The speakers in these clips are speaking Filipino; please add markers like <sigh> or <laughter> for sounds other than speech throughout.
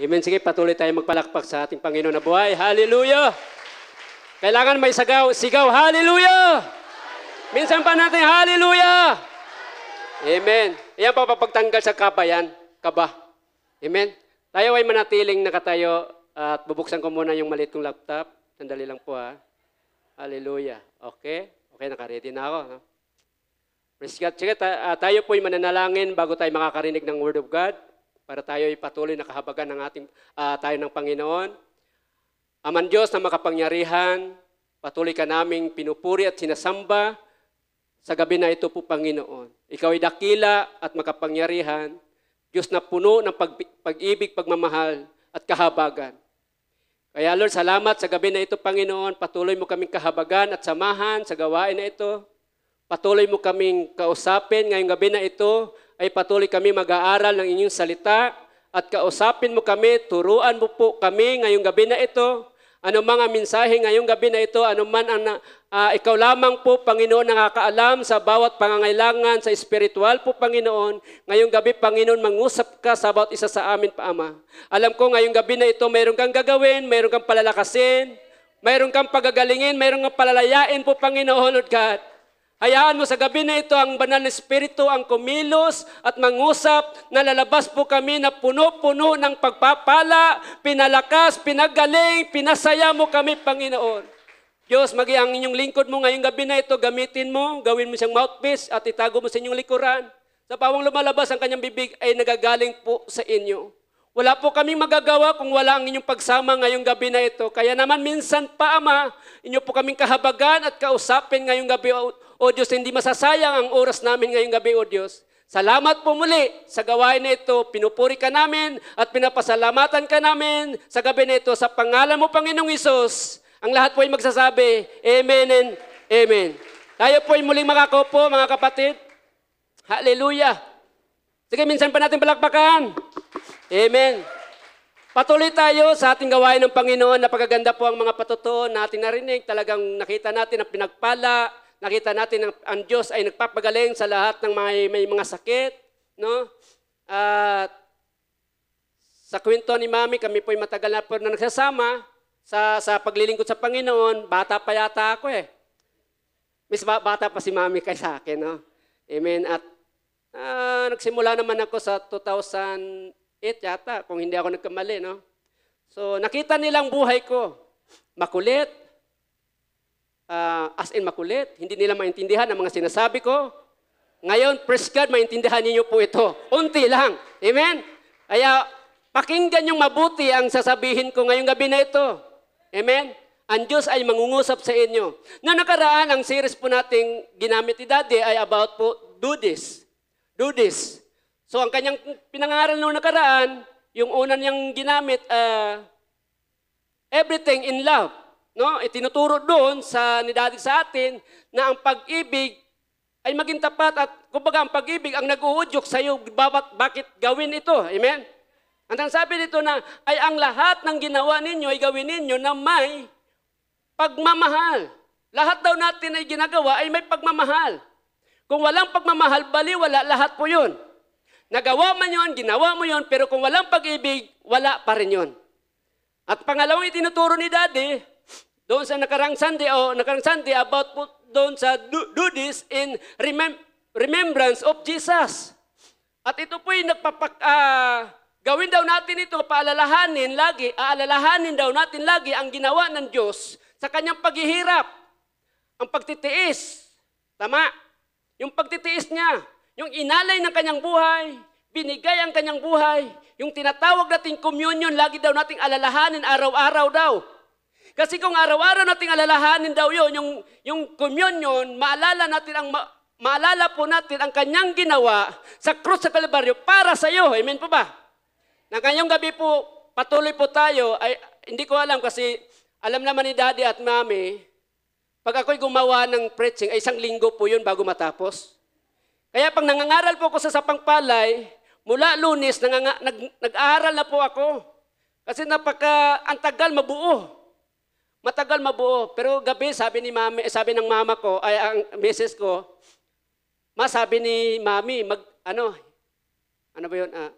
Amen. Sige, patuloy tayo magpalakpak sa ating Panginoon na buhay. Hallelujah! Kailangan may sagaw, sigaw, Hallelujah! Minsan pa natin, Hallelujah! Amen. Iyan pa papagtanggal sa kaba yan, kaba. Amen. Tayo ay manatiling nakatayo at bubuksan ko muna yung maliit kong laptop. Sandali lang po ha. Hallelujah. Okay? Okay, nakaready na ako. Ha? Praise God. Sige, ah, tayo po'y mananalangin bago tayo makakarinig ng Word of God para tayo ay patuloy na kahabagan ng ating, uh, tayo ng Panginoon. Aman Diyos na makapangyarihan, patuloy ka naming pinupuri at sinasamba sa gabi na ito po, Panginoon. Ikaw ay dakila at makapangyarihan, Diyos na puno ng pag- pag-ibig, pagmamahal at kahabagan. Kaya Lord, salamat sa gabi na ito, Panginoon. Patuloy mo kaming kahabagan at samahan sa gawain na ito. Patuloy mo kaming kausapin ngayong gabi na ito ay patuloy kami mag-aaral ng inyong salita at kausapin mo kami, turuan mo po kami ngayong gabi na ito. Ano mga mensahe ngayong gabi na ito, ano man ang uh, ikaw lamang po, Panginoon, nakakaalam sa bawat pangangailangan, sa espiritual po, Panginoon. Ngayong gabi, Panginoon, mangusap ka sa bawat isa sa amin, Paama. Alam ko ngayong gabi na ito, mayroon kang gagawin, mayroon kang palalakasin, mayroon kang pagagalingin, mayroon kang palalayain po, Panginoon, Lord God. Hayaan mo sa gabi na ito ang banal na espiritu ang kumilos at mangusap na lalabas po kami na puno-puno ng pagpapala, pinalakas, pinagaling, pinasaya mo kami, Panginoon. Diyos, maging ang inyong lingkod mo ngayong gabi na ito, gamitin mo, gawin mo siyang mouthpiece at itago mo sa inyong likuran. Sa pawang lumalabas ang kanyang bibig ay nagagaling po sa inyo. Wala po kaming magagawa kung wala ang inyong pagsama ngayong gabi na ito. Kaya naman minsan pa, Ama, inyo po kaming kahabagan at kausapin ngayong gabi o Diyos, hindi masasayang ang oras namin ngayong gabi, O Diyos. Salamat po muli sa gawain na ito. Pinupuri ka namin at pinapasalamatan ka namin sa gabi na ito. Sa pangalan mo, Panginoong Isos, ang lahat po ay magsasabi, Amen and Amen. Tayo po ay muling makakopo, mga kapatid. Hallelujah. Sige, minsan pa natin palakpakan. Amen. Patuloy tayo sa ating gawain ng Panginoon. Napakaganda po ang mga patotoo natin narinig. Talagang nakita natin ang pinagpala, Nakita natin ang, ang Diyos ay nagpapagaling sa lahat ng may, may mga sakit, no? At sa kwento ni Mami, kami po ay matagal na po na nagsasama sa, sa paglilingkod sa Panginoon. Bata pa yata ako eh. Mas bata pa si Mami kay sa akin, no? Amen. At uh, nagsimula naman ako sa 2008 yata, kung hindi ako nagkamali, no? So nakita nilang buhay ko. Makulit, uh, as in makulit. Hindi nila maintindihan ang mga sinasabi ko. Ngayon, praise God, maintindihan ninyo po ito. Unti lang. Amen? Kaya, pakinggan yung mabuti ang sasabihin ko ngayong gabi na ito. Amen? Ang Diyos ay mangungusap sa inyo. Na nakaraan, ang series po nating ginamit ni Daddy ay about po, do this. Do this. So, ang kanyang pinangaral noong nakaraan, yung una niyang ginamit, uh, everything in love. No? Itinuturo eh, doon sa nidadi sa atin na ang pag-ibig ay maging tapat at kumbaga ang pag-ibig ang nag-uudyok sa iyo babat, bakit gawin ito. Amen? Ang sabi dito na ay ang lahat ng ginawa ninyo ay gawin ninyo na may pagmamahal. Lahat daw natin ay ginagawa ay may pagmamahal. Kung walang pagmamahal, baliwala lahat po yun. Nagawa man yon, ginawa mo yon, pero kung walang pag-ibig, wala pa rin yon. At pangalawang itinuturo ni Daddy, doon sa nakarang Sunday o oh, nakarang Sunday about po, doon sa do, do this in remem- remembrance of Jesus. At ito po yung nagpapak... Uh, gawin daw natin ito, paalalahanin lagi, aalalahanin daw natin lagi ang ginawa ng Diyos sa kanyang paghihirap. Ang pagtitiis. Tama. Yung pagtitiis niya. Yung inalay ng kanyang buhay, binigay ang kanyang buhay, yung tinatawag nating communion, lagi daw nating alalahanin araw-araw daw. Kasi kung araw-araw natin alalahanin daw yon, yung, yung communion, maalala natin ang, ma, maalala po natin ang kanyang ginawa sa krus sa Kalbaryo para sa iyo. Amen po ba? Na ngayong gabi po, patuloy po tayo, ay, hindi ko alam kasi alam naman ni daddy at mami, pag ako'y gumawa ng preaching, ay isang linggo po yun bago matapos. Kaya pag nangangaral po ako sa Sapang Palay, mula lunes, nag, nag, nag-aaral na po ako. Kasi napaka, ang tagal, mabuo. Matagal mabuo. Pero gabi, sabi, ni mami, eh, sabi ng mama ko, ay ang misis ko, ma, sabi ni mami, mag, ano, ano ba yun? Ah,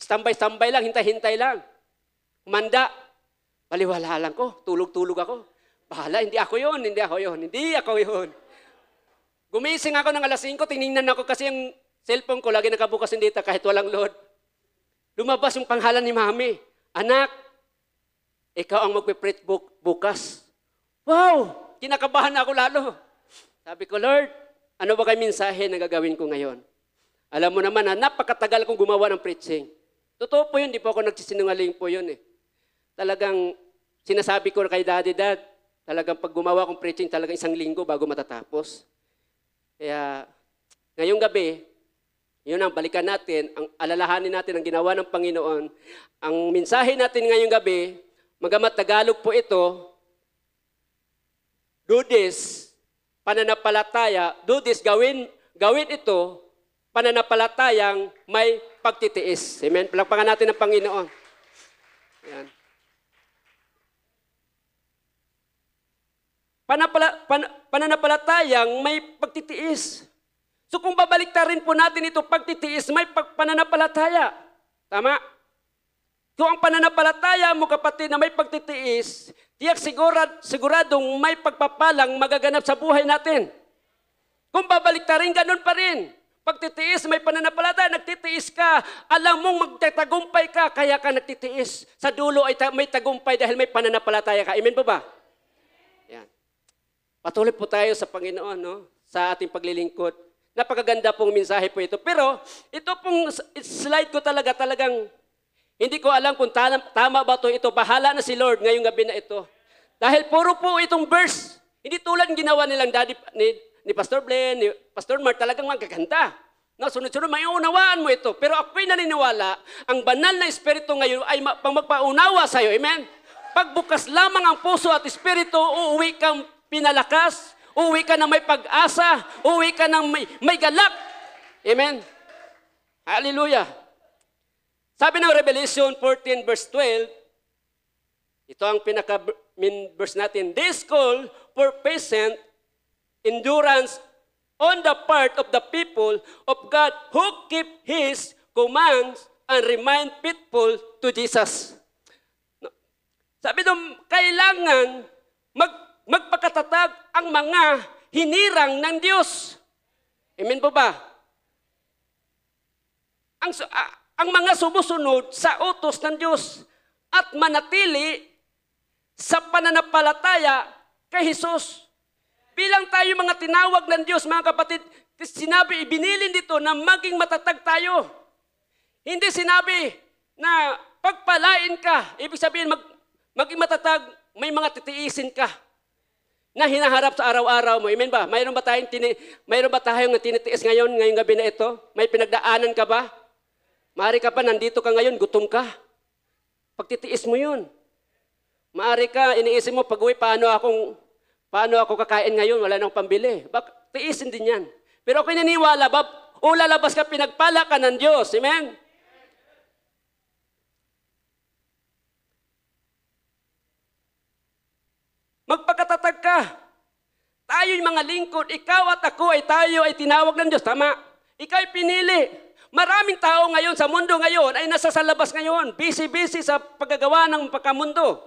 standby-standby lang, hintay-hintay lang. Kumanda. baliwala lang ko, tulog-tulog ako. Bahala, hindi ako yon, hindi ako yon, hindi ako yon. Gumising ako ng alas 5, tiningnan ako kasi yung cellphone ko lagi nakabukas hindi data kahit walang load. Lumabas yung panghalan ni mami. Anak, ikaw ang magpe-preach buk- bukas. Wow! Kinakabahan ako lalo. Sabi ko, Lord, ano ba kay mensahe na gagawin ko ngayon? Alam mo naman na napakatagal kong gumawa ng preaching. Totoo po yun, di po ako nagsisinungaling po yun eh. Talagang sinasabi ko kay daddy, dad, talagang pag gumawa kong preaching, talagang isang linggo bago matatapos. Kaya ngayong gabi, yun ang balikan natin, ang alalahanin natin ang ginawa ng Panginoon. Ang mensahe natin ngayong gabi, Magamat Tagalog po ito, do this, pananapalataya, do this, gawin, gawin ito, pananapalatayang may pagtitiis. Amen? Palakpakan natin ang Panginoon. Ayan. Panapala, pan, pananampalatayang may pagtitiis. So kung babalik rin po natin ito, pagtitiis, may pag, pananampalataya. Tama? Kung ang pananampalataya mo kapatid na may pagtitiis, tiyak sigurad, siguradong may pagpapalang magaganap sa buhay natin. Kung babalik ta rin, ganun pa rin. Pagtitiis, may pananampalataya, nagtitiis ka. Alam mong magtatagumpay ka, kaya ka nagtitiis. Sa dulo ay ta- may tagumpay dahil may pananampalataya ka. Amen ba ba? Yan. Patuloy po tayo sa Panginoon, no? sa ating paglilingkod. Napakaganda pong mensahe po ito. Pero ito pong slide ko talaga talagang hindi ko alam kung tama, tama ba to ito. Bahala na si Lord ngayong gabi na ito. Dahil puro po itong verse. Hindi tulad ginawa nilang daddy, ni, ni Pastor Blaine, ni Pastor Mark, talagang magkakanta. No, sunod-sunod, may unawaan mo ito. Pero ako'y naniniwala, ang banal na Espiritu ngayon ay pang magpaunawa sa'yo. Amen? Pagbukas lamang ang puso at Espiritu, uuwi kang pinalakas, uuwi ka na may pag-asa, uuwi ka na may, may galak. Amen? Hallelujah. Sabi ng Revelation 14 verse 12, ito ang pinaka main verse natin. This call for patient endurance on the part of the people of God who keep His commands and remain faithful to Jesus. Sabi nung, kailangan mag, magpakatatag ang mga hinirang ng Diyos. Amen po ba? Ang, ah, ang mga sumusunod sa utos ng Diyos at manatili sa pananampalataya kay Jesus. Bilang tayo mga tinawag ng Diyos, mga kapatid, sinabi, ibinilin dito na maging matatag tayo. Hindi sinabi na pagpalain ka, ibig sabihin mag, maging matatag, may mga titiisin ka na hinaharap sa araw-araw mo. Amen ba? Mayroon ba tayong, tini, mayroon ba tayong tinitiis ngayon, ngayong gabi na ito? May pinagdaanan ka ba? Maari ka pa, nandito ka ngayon, gutom ka. Pagtitiis mo yun. Maari ka, iniisip mo, pag uwi, paano, akong, paano ako kakain ngayon? Wala nang pambili. Bak, tiisin din yan. Pero kung naniwala ba, o lalabas ka, pinagpala ka ng Diyos. Amen? Magpakatatag ka. Tayo yung mga lingkod, ikaw at ako ay tayo ay tinawag ng Diyos. Tama. Ikaw ay pinili. Maraming tao ngayon sa mundo ngayon ay nasa sa labas ngayon, busy-busy sa paggagawa ng pagkamundo.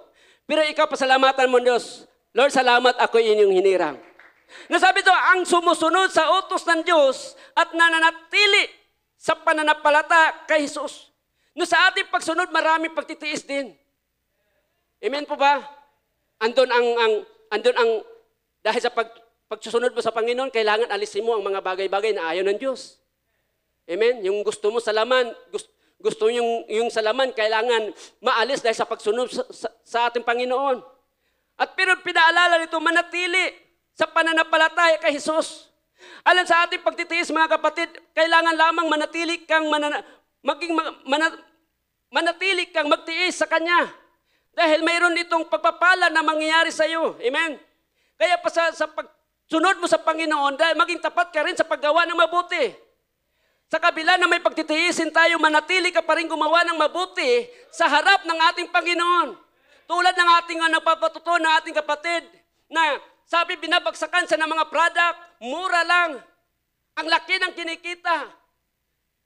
Pero ikaw pasalamatan mo Diyos. Lord, salamat ako inyong hinirang. Nasabi to, ang sumusunod sa utos ng Diyos at nananatili sa pananapalata kay Jesus. No, sa ating pagsunod, marami pagtitiis din. Amen po ba? Andun ang, ang, andun ang, dahil sa pag, pagsusunod mo sa Panginoon, kailangan alisin mo ang mga bagay-bagay na ayaw ng Diyos. Amen? Yung gusto mo sa laman, gusto, gusto yung, yung sa laman, kailangan maalis dahil sa pagsunod sa, sa, sa ating Panginoon. At pero pinaalala nito, manatili sa pananampalataya kay Jesus. Alam sa ating pagtitiis, mga kapatid, kailangan lamang manatili kang manana, maging mana, manatili kang magtiis sa Kanya. Dahil mayroon itong pagpapala na mangyayari sa iyo. Amen? Kaya pa sa, sa pagsunod mo sa Panginoon, dahil maging tapat ka rin sa paggawa ng mabuti. Sa kabila na may pagtitiisin tayo, manatili ka pa rin gumawa ng mabuti sa harap ng ating Panginoon. Tulad ng ating uh, ah, nagpapatuto ng ating kapatid na sabi binabagsakan sa ng mga product, mura lang. Ang laki ng kinikita.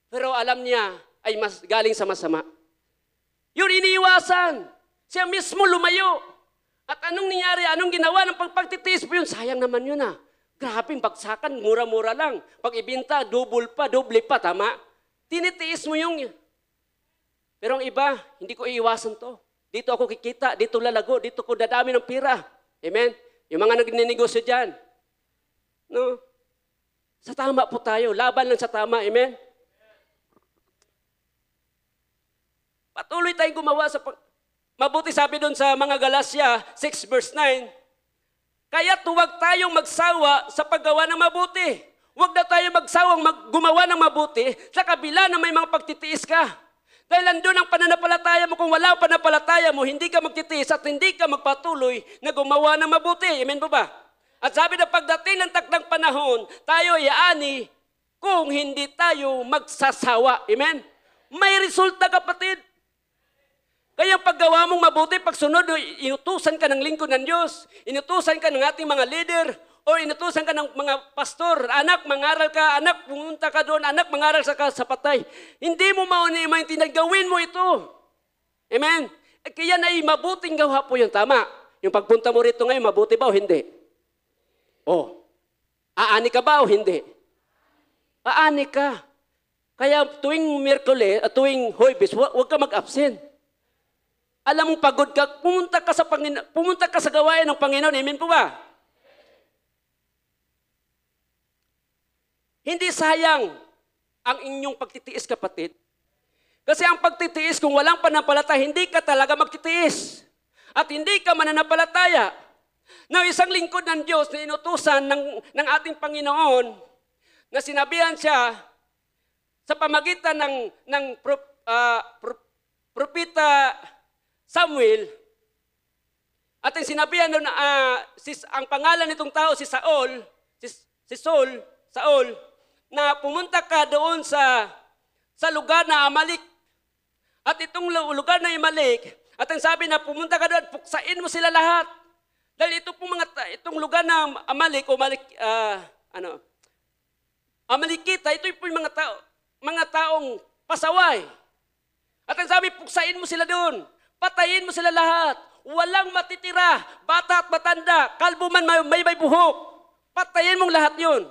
Pero alam niya ay mas galing sa masama. Yun iniiwasan. Siya mismo lumayo. At anong nangyari? Anong ginawa ng pagpagtitiis po yun? Sayang naman yun ah. Grabe, bagsakan, mura-mura lang. Pag ibinta, double pa, doble pa, tama? Tinitiis mo yung... Pero ang iba, hindi ko iiwasan to. Dito ako kikita, dito lalago, dito ko dadami ng pira. Amen? Yung mga nagninegosyo dyan. No? Sa tama po tayo. Laban lang sa tama. Amen? Patuloy tayong gumawa sa... Pag- Mabuti sabi doon sa mga Galacia 6 verse 9, kaya tuwag tayong magsawa sa paggawa ng mabuti. Huwag na tayong magsawang gumawa ng mabuti sa kabila na may mga pagtitiis ka. Dahil andun ang pananampalataya mo. Kung wala ang pananampalataya mo, hindi ka magtitiis at hindi ka magpatuloy na gumawa ng mabuti. Amen po ba? At sabi na pagdating ng takdang panahon, tayo yaani kung hindi tayo magsasawa. Amen? May resulta kapatid. Kaya paggawa mong mabuti, pagsunod, inutusan ka ng lingkod ng Diyos, inutusan ka ng ating mga leader, o inutusan ka ng mga pastor, anak, mangaral ka, anak, pumunta ka doon, anak, mangaral sa, sa patay. Hindi mo maintindihan, gawin mo ito. Amen? Eh, kaya na eh, mabuting gawa po yung tama. Yung pagpunta mo rito ngayon, mabuti ba o hindi? Oh. Aani ka ba o hindi? Aani ka. Kaya tuwing Merkulis, ah, tuwing Hoybis, huwag ka mag-absent. Alam mong pagod ka, pumunta ka sa, Pangino- pumunta ka sa gawain ng Panginoon. Amen po ba? Hindi sayang ang inyong pagtitiis, kapatid. Kasi ang pagtitiis, kung walang panampalataya, hindi ka talaga magtitiis. At hindi ka mananampalataya. Now, isang lingkod ng Diyos na inutusan ng, ng ating Panginoon na sinabihan siya sa pamagitan ng, ng pro, uh, pro, propita Samuel, at ang sinabihan doon, uh, si, ang pangalan nitong tao, si Saul, si, si Saul, Saul, na pumunta ka doon sa, sa lugar na Amalek. At itong lugar na Amalek, at ang sabi na pumunta ka doon, puksain mo sila lahat. Dahil ito pong mga, itong lugar na Amalek o Malik, uh, ano, Amalikita, ito po yung mga tao, mga taong pasaway. At ang sabi, puksain mo sila doon. Patayin mo sila lahat. Walang matitira, bata at matanda, kalbo man may may buhok. Patayin mong lahat yun.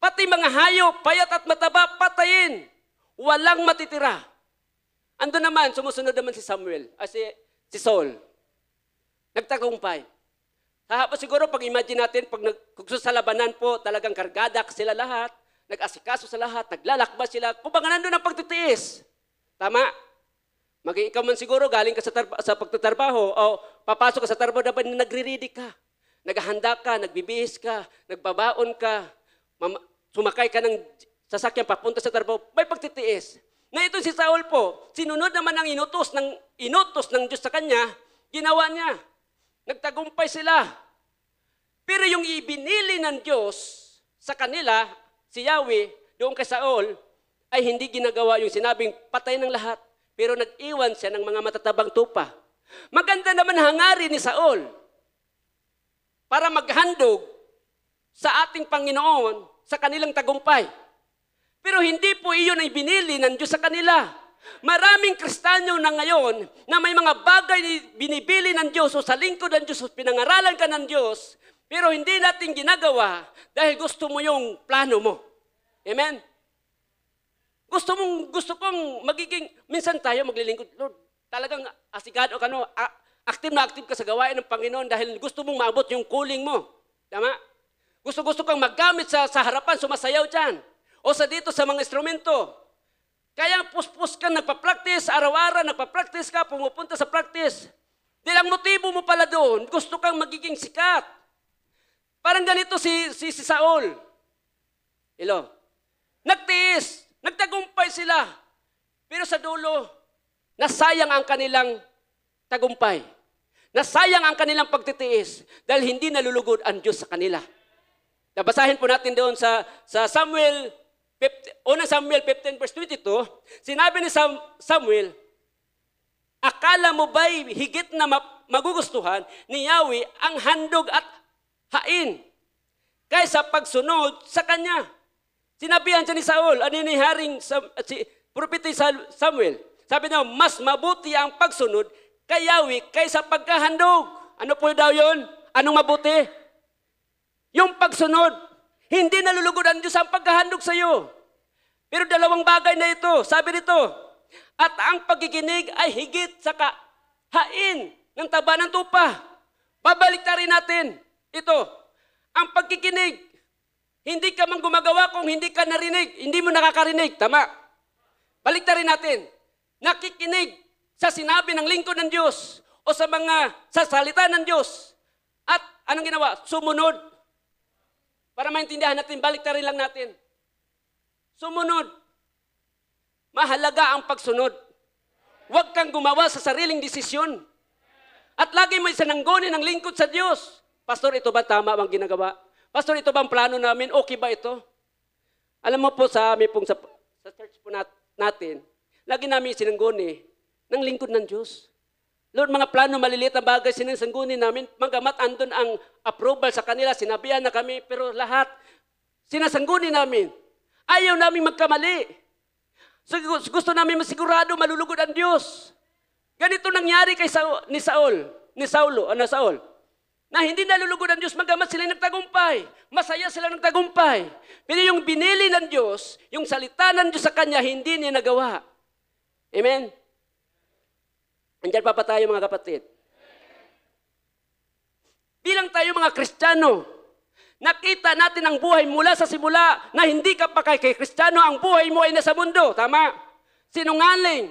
Pati mga hayop, payat at mataba, patayin. Walang matitira. Ando naman, sumusunod naman si Samuel, ah, si, si Saul. Nagtagumpay. Tapos siguro pag imagine natin, pag nag, sa labanan po, talagang kargadak sila lahat, nag-asikaso sa lahat, naglalakbas sila, kumbaga nandun ang pagtitiis. Tama? Maging ikaw man siguro, galing ka sa, sa pagtatrabaho o papasok ka sa trabaho, dapat nagre-ready ka. Naghahanda ka, nagbibihis ka, nagbabaon ka, sumakay ka ng sasakyan papunta sa trabaho, may pagtitiis. Na ito si Saul po, sinunod naman ang inutos ng, inutos ng Diyos sa kanya, ginawa niya. Nagtagumpay sila. Pero yung ibinili ng Diyos sa kanila, si Yahweh, doon kay Saul, ay hindi ginagawa yung sinabing patay ng lahat. Pero nag-iwan siya ng mga matatabang tupa. Maganda naman hangarin ni Saul para maghandog sa ating Panginoon sa kanilang tagumpay. Pero hindi po iyon ay binili ng Diyos sa kanila. Maraming Kristanyo na ngayon na may mga bagay binibili ng Diyos o sa lingkod ng Diyos o pinangaralan ka ng Diyos, pero hindi natin ginagawa dahil gusto mo yung plano mo. Amen? Gusto mong, gusto kong magiging, minsan tayo maglilingkod, Lord, talagang asigado ka, no, active na active ka sa gawain ng Panginoon dahil gusto mong maabot yung calling mo. Tama? Gusto-gusto kang maggamit sa, sa harapan, sumasayaw dyan. O sa dito, sa mga instrumento. Kaya puspos ka, nagpa-practice, araw-araw, nagpa-practice ka, pumupunta sa practice. Dilang motibo mo pala doon, gusto kang magiging sikat. Parang ganito si, si, si Saul. Hello? Nagtiis. Nagtagumpay sila. Pero sa dulo, nasayang ang kanilang tagumpay. Nasayang ang kanilang pagtitiis dahil hindi nalulugod ang Diyos sa kanila. Nabasahin po natin doon sa, sa Samuel, 15, unang Samuel 15 verse 22, sinabi ni Sam, Samuel, Akala mo ba'y higit na magugustuhan ni Yahweh ang handog at hain kaysa pagsunod sa Kanya? Sinabihan siya ni Saul, ano ni Haring ah, si Propeta Samuel, sabi niya, mas mabuti ang pagsunod kay Yahweh kaysa pagkahandog. Ano po daw yon? Anong mabuti? Yung pagsunod. Hindi nalulugod ang Diyos ang pagkahandog sa iyo. Pero dalawang bagay na ito. Sabi nito, at ang pagkikinig ay higit sa kahain ng taba ng tupa. Babalik na rin natin ito. Ang pagkikinig hindi ka man gumagawa kung hindi ka narinig, hindi mo nakakarinig. Tama. Baliktarin natin. Nakikinig sa sinabi ng lingkod ng Diyos o sa mga sa salita ng Diyos. At anong ginawa? Sumunod. Para maintindihan natin, baliktarin lang natin. Sumunod. Mahalaga ang pagsunod. Huwag kang gumawa sa sariling desisyon. At lagi mo isananggonin ang lingkod sa Diyos. Pastor, ito ba tama ang ginagawa? Pastor, ito bang plano namin? Okay ba ito? Alam mo po sa amin pong sa, sa church po nat, natin, lagi namin sinangguni ng lingkod ng Diyos. Lord, mga plano, maliliit na bagay, sinasangguni namin. Magamat andun ang approval sa kanila, sinabihan na kami, pero lahat, sinasangguni namin. Ayaw namin magkamali. So, gusto namin masigurado, malulugod ang Diyos. Ganito nangyari kay Saul, ni Saul, ni Saulo, ano Saul? na hindi nalulugod ang Diyos, magamat sila tagumpay. Masaya sila tagumpay. Pero yung binili ng Diyos, yung salita ng Diyos sa Kanya, hindi niya nagawa. Amen? Andiyan pa pa tayo mga kapatid. Bilang tayo mga Kristiyano, nakita natin ang buhay mula sa simula na hindi ka pa kay Kristiyano, ang buhay mo ay nasa mundo. Tama? Sinungaling,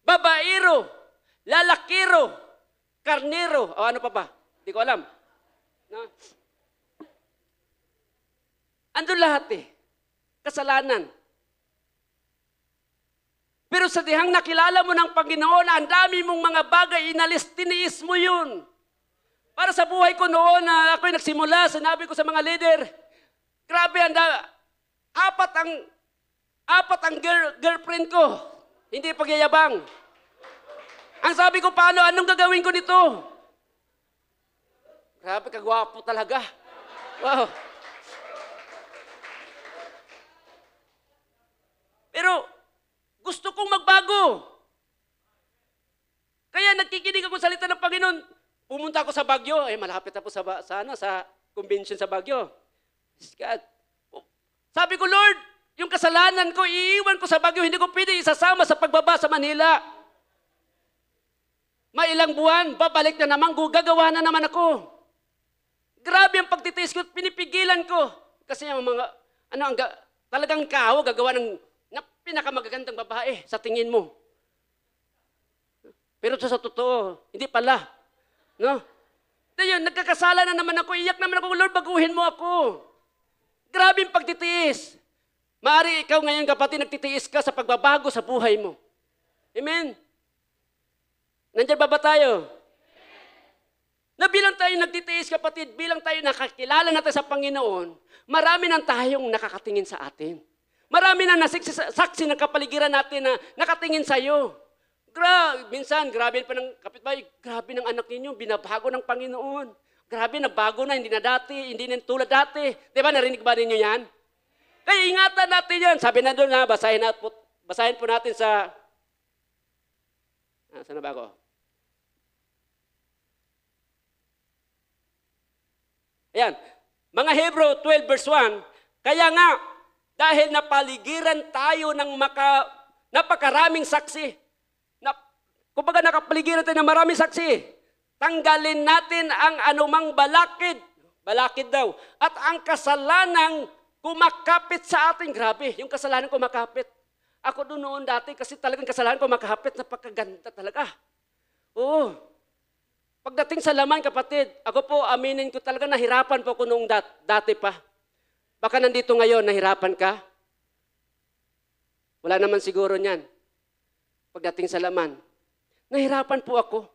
babaero, lalakiro, karnero, o ano pa ba? Hindi ko alam. No? Andun lahat eh. Kasalanan. Pero sa dihang nakilala mo ng Panginoon, ang dami mong mga bagay, inalis, tiniis mo yun. Para sa buhay ko noon, na ah, ako'y nagsimula, sinabi ko sa mga leader, grabe, ang anda, apat ang, apat ang girl, girlfriend ko. Hindi pagyayabang. Ang sabi ko, paano, anong gagawin ko nito? Grabe, kagwapo talaga. Wow. Pero, gusto kong magbago. Kaya nagkikinig ako salita ng Panginoon. Pumunta ako sa Baguio. Eh, malapit na sa, sana, sa convention sa Baguio. God. Oh, sabi ko, Lord, yung kasalanan ko, iiwan ko sa Baguio. Hindi ko pwede isasama sa pagbaba sa Manila. May ilang buwan, babalik na naman, gagawa na naman ako. Grabe ang pagtitiis ko, pinipigilan ko. Kasi ang mga, ano, ang, talagang kao gagawa ng na pinakamagagandang babae sa tingin mo. Pero sa, sa totoo, hindi pala. No? Ngayon, nagkakasala na naman ako, iyak naman ako, Lord, baguhin mo ako. Grabe ang pagtitiis. Maari ikaw ngayon kapatid, nagtitiis ka sa pagbabago sa buhay mo. Amen? Nandiyan ba ba tayo? Na bilang tayo nagtitiis, kapatid, bilang tayo nakakilala natin sa Panginoon, marami nang tayong nakakatingin sa atin. Marami nang nasaksi ng kapaligiran natin na nakatingin sa iyo. Grabe, minsan, grabe pa ng kapitbahay, grabe ng anak ninyo, binabago ng Panginoon. Grabe, nabago na, hindi na dati, hindi na tulad dati. Di ba, narinig ba ninyo yan? Kaya ingatan natin yan. Sabi na doon na, basahin, na po, basahin po natin sa, ah, saan ba ako? Ayan. Mga Hebrew 12 verse 1, kaya nga, dahil napaligiran tayo ng maka, napakaraming saksi, na, kumbaga nakapaligiran tayo ng maraming saksi, tanggalin natin ang anumang balakid, balakid daw, at ang kasalanang kumakapit sa atin. Grabe, yung kasalanan kumakapit. Ako doon noon dati kasi talagang kasalanan kumakapit, napakaganda talaga. Oo, Pagdating sa laman, kapatid, ako po, aminin ko talaga, nahirapan po ko noong dat dati pa. Baka nandito ngayon, nahirapan ka? Wala naman siguro niyan. Pagdating sa laman, nahirapan po ako.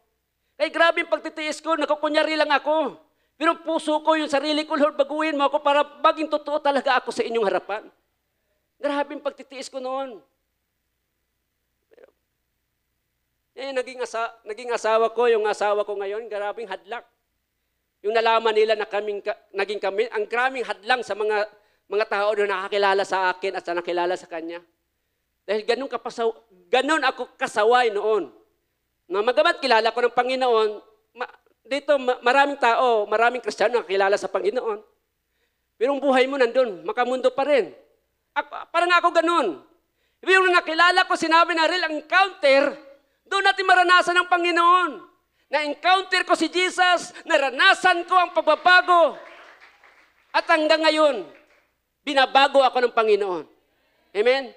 Kaya grabe yung pagtitiis ko, nakukunyari lang ako. Pero puso ko, yung sarili ko, Lord, baguhin mo ako para maging totoo talaga ako sa inyong harapan. Grabe yung pagtitiis ko noon. Eh, naging, asa, naging asawa ko, yung asawa ko ngayon, grabing hadlak. Yung nalaman nila na kaming, ka, naging kami, ang graming hadlang sa mga, mga tao na nakakilala sa akin at sa nakilala sa kanya. Dahil ganun, kapasaw, ganun ako kasaway noon. Na magamat kilala ko ng Panginoon, ma, dito ma, maraming tao, maraming kristyano nakakilala sa Panginoon. Pero ang buhay mo nandun, makamundo pa rin. Ako, parang ako ganun. Yung nakilala ko, sinabi na rin ang counter, doon natin maranasan ang Panginoon. Na-encounter ko si Jesus, naranasan ko ang pagbabago. At hanggang ngayon, binabago ako ng Panginoon. Amen?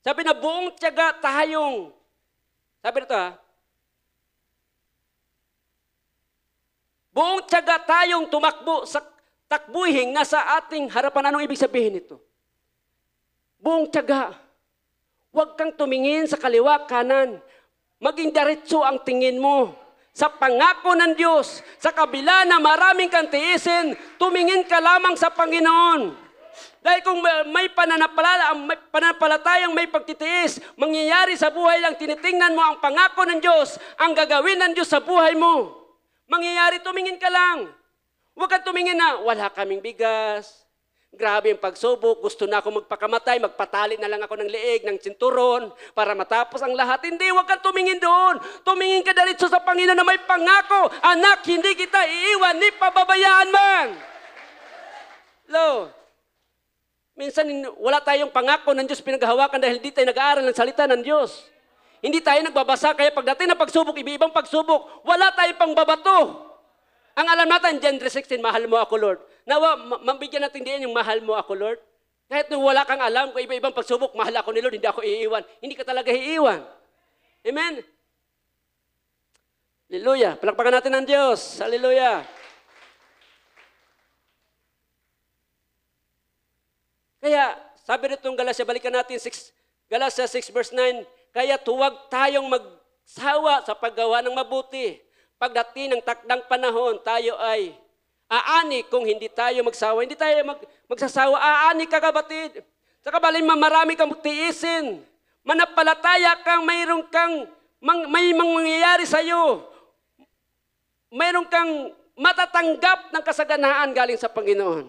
Sabi na buong tiyaga tayong, sabi na ito ha, buong tiyaga tayong tumakbo sa takbuhing nasa ating harapan. Anong ibig sabihin ito? buong tiyaga. Huwag kang tumingin sa kaliwa, kanan. Maging diretso ang tingin mo sa pangako ng Diyos. Sa kabila na maraming kang tiisin, tumingin ka lamang sa Panginoon. Dahil kung may pananapalala, may pananampalatayang may pagtitiis, mangyayari sa buhay lang, tinitingnan mo ang pangako ng Diyos, ang gagawin ng Diyos sa buhay mo. Mangyayari, tumingin ka lang. Huwag kang tumingin na, wala kaming bigas, Grabe ang pagsubok, gusto na ako magpakamatay, magpatali na lang ako ng leeg, ng cinturon, para matapos ang lahat. Hindi, huwag kang tumingin doon. Tumingin ka dalitso sa Panginoon na may pangako. Anak, hindi kita iiwan, ni pababayaan man. Lo, minsan wala tayong pangako ng Diyos pinaghahawakan dahil di tayo nag-aaral ng salita ng Diyos. Hindi tayo nagbabasa, kaya pagdating na pagsubok, iba-ibang pagsubok, wala tayong pangbabato. Ang alam natin, John 3.16, mahal mo ako, Lord. Nawa, mabigyan natin din yung mahal mo ako, Lord. Kahit nung wala kang alam kung iba-ibang pagsubok, mahal ako ni Lord, hindi ako iiwan. Hindi ka talaga iiwan. Amen? Hallelujah. Palakpakan natin ang Diyos. Hallelujah. Kaya, sabi nitong Galacia, balikan natin 6, Galacia 6 verse 9, kaya tuwag tayong magsawa sa paggawa ng mabuti. Pagdating ng takdang panahon, tayo ay Aani kung hindi tayo magsawa. Hindi tayo mag, magsasawa. Aani ka kapatid. Sa kabalin, marami kang tiisin. Manapalataya kang mayroon kang mang, may mangyayari sa iyo. Mayroon kang matatanggap ng kasaganaan galing sa Panginoon.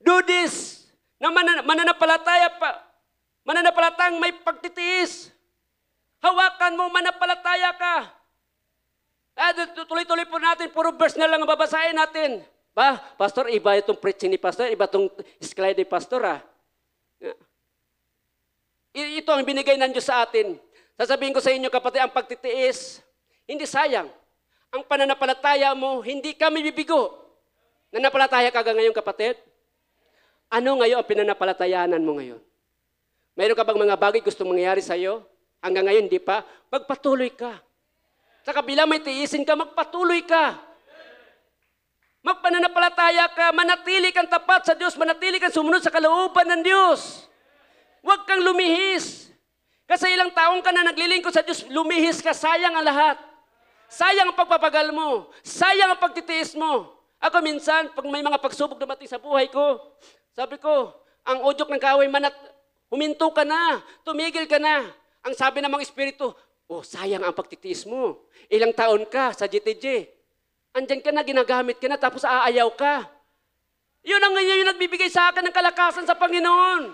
Do this na manan- mananapalataya pa, mananapalatang may pagtitiis. Hawakan mo, manapalataya ka. Eh, tuloy-tuloy po natin, puro verse na lang ang babasahin natin. Ba, pastor, iba itong preaching ni pastor, iba itong slide ni pastor ah. Ito ang binigay ng Diyos sa atin. Sasabihin ko sa inyo kapatid, ang pagtitiis, hindi sayang. Ang pananampalataya mo, hindi kami bibigo. Nanampalataya ka ngayon kapatid? Ano ngayon ang pinanapalatayanan mo ngayon? Mayroon ka bang mga bagay gusto mangyari sa iyo? Hanggang ngayon, hindi pa. Magpatuloy ka. Sa kabila may tiisin ka, magpatuloy ka. Magpananampalataya ka, manatili kang tapat sa Diyos, manatili kang sumunod sa kalooban ng Diyos. Huwag kang lumihis. Kasi ilang taong ka na naglilingkod sa Diyos, lumihis ka, sayang ang lahat. Sayang ang pagpapagal mo. Sayang ang pagtitiis mo. Ako minsan, pag may mga pagsubok dumating sa buhay ko, sabi ko, ang udyok ng kaway, manat, huminto ka na, tumigil ka na. Ang sabi ng mga espiritu, Oh, sayang ang pagtitiis mo. Ilang taon ka sa GTJ. Andiyan ka na, ginagamit ka na, tapos aayaw ka. Yun ang ngayon yung nagbibigay sa akin ng kalakasan sa Panginoon.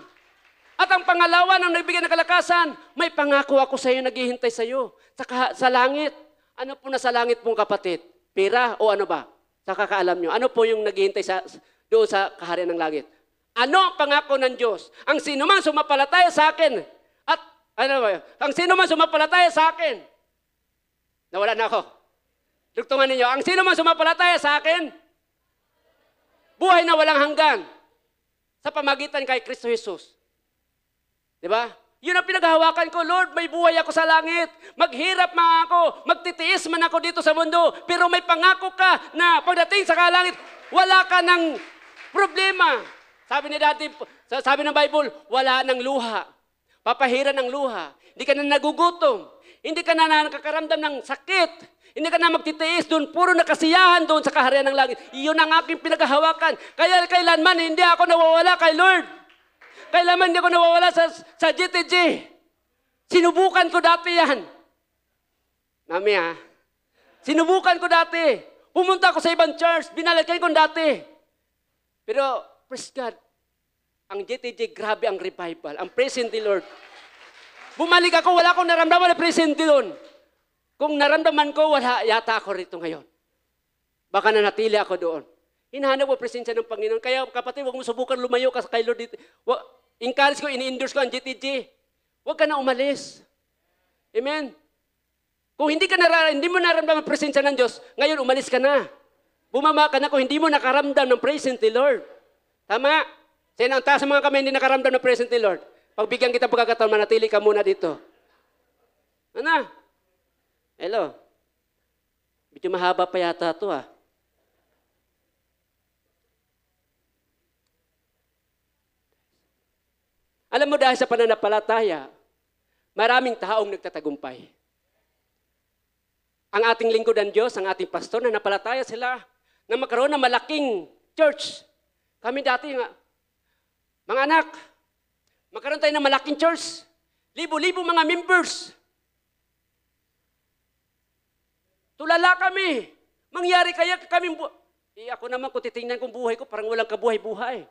At ang pangalawa ng nagbigay ng kalakasan, may pangako ako sa iyo, naghihintay sa iyo. Sa, sa langit. Ano po na sa langit pong kapatid? Pira o ano ba? Sa kakaalam nyo. Ano po yung naghihintay sa, doon sa kaharian ng langit? Ano ang pangako ng Diyos? Ang sino man sumapalataya sa akin, ano ba? Ang sino man sumampalataya sa akin. Nawala na ako. Tugtungan ninyo, ang sino man sumampalataya sa akin, buhay na walang hanggan sa pamagitan kay Kristo Jesus. Di ba? Yun ang pinaghahawakan ko, Lord, may buhay ako sa langit. Maghirap man ako, magtitiis man ako dito sa mundo, pero may pangako ka na pagdating sa kalangit, wala ka ng problema. Sabi ni dati, sabi ng Bible, wala ng luha papahira ng luha, hindi ka na nagugutom, hindi ka na nakakaramdam ng sakit, hindi ka na magtitiis doon, puro nakasiyahan doon sa kaharian ng langit. Iyon ang aking pinaghahawakan. Kaya kailanman hindi ako nawawala kay Lord. Kailanman hindi ako nawawala sa, sa GTG. Sinubukan ko dati yan. Mami ha? Ah. Sinubukan ko dati. Pumunta ako sa ibang church, binalagay ko dati. Pero, praise God, ang JTJ, grabe ang revival. Ang present the Lord. Bumalik ako, wala akong naramdaman na present doon. Kung naramdaman ko, wala yata ako rito ngayon. Baka nanatili ako doon. Hinahanap mo presensya ng Panginoon. Kaya kapatid, huwag mo subukan lumayo ka kay Lord. Encourage ko, ini-endorse ko ang JTJ. Huwag ka na umalis. Amen? Kung hindi ka nararamdaman, hindi mo naramdaman ang presensya ng Diyos, ngayon umalis ka na. Bumama ka na kung hindi mo nakaramdam ng presence ni Lord. Tama? Sa ang taas mga kamay, hindi nakaramdam ng presence ni Lord. Pagbigyan kita pagkakataon, manatili ka muna dito. Ano? Hello? Medyo mahaba pa yata ito ah. Alam mo dahil sa pananampalataya, maraming taong nagtatagumpay. Ang ating lingkod lingkodan Diyos, ang ating pastor, na napalataya sila na magkaroon ng malaking church. Kami dati nga, mga anak, magkaroon tayo ng malaking church. Libo-libo mga members. Tulala kami. Mangyari kaya kami... Bu- eh, ako naman kung titingnan kong buhay ko, parang walang kabuhay-buhay.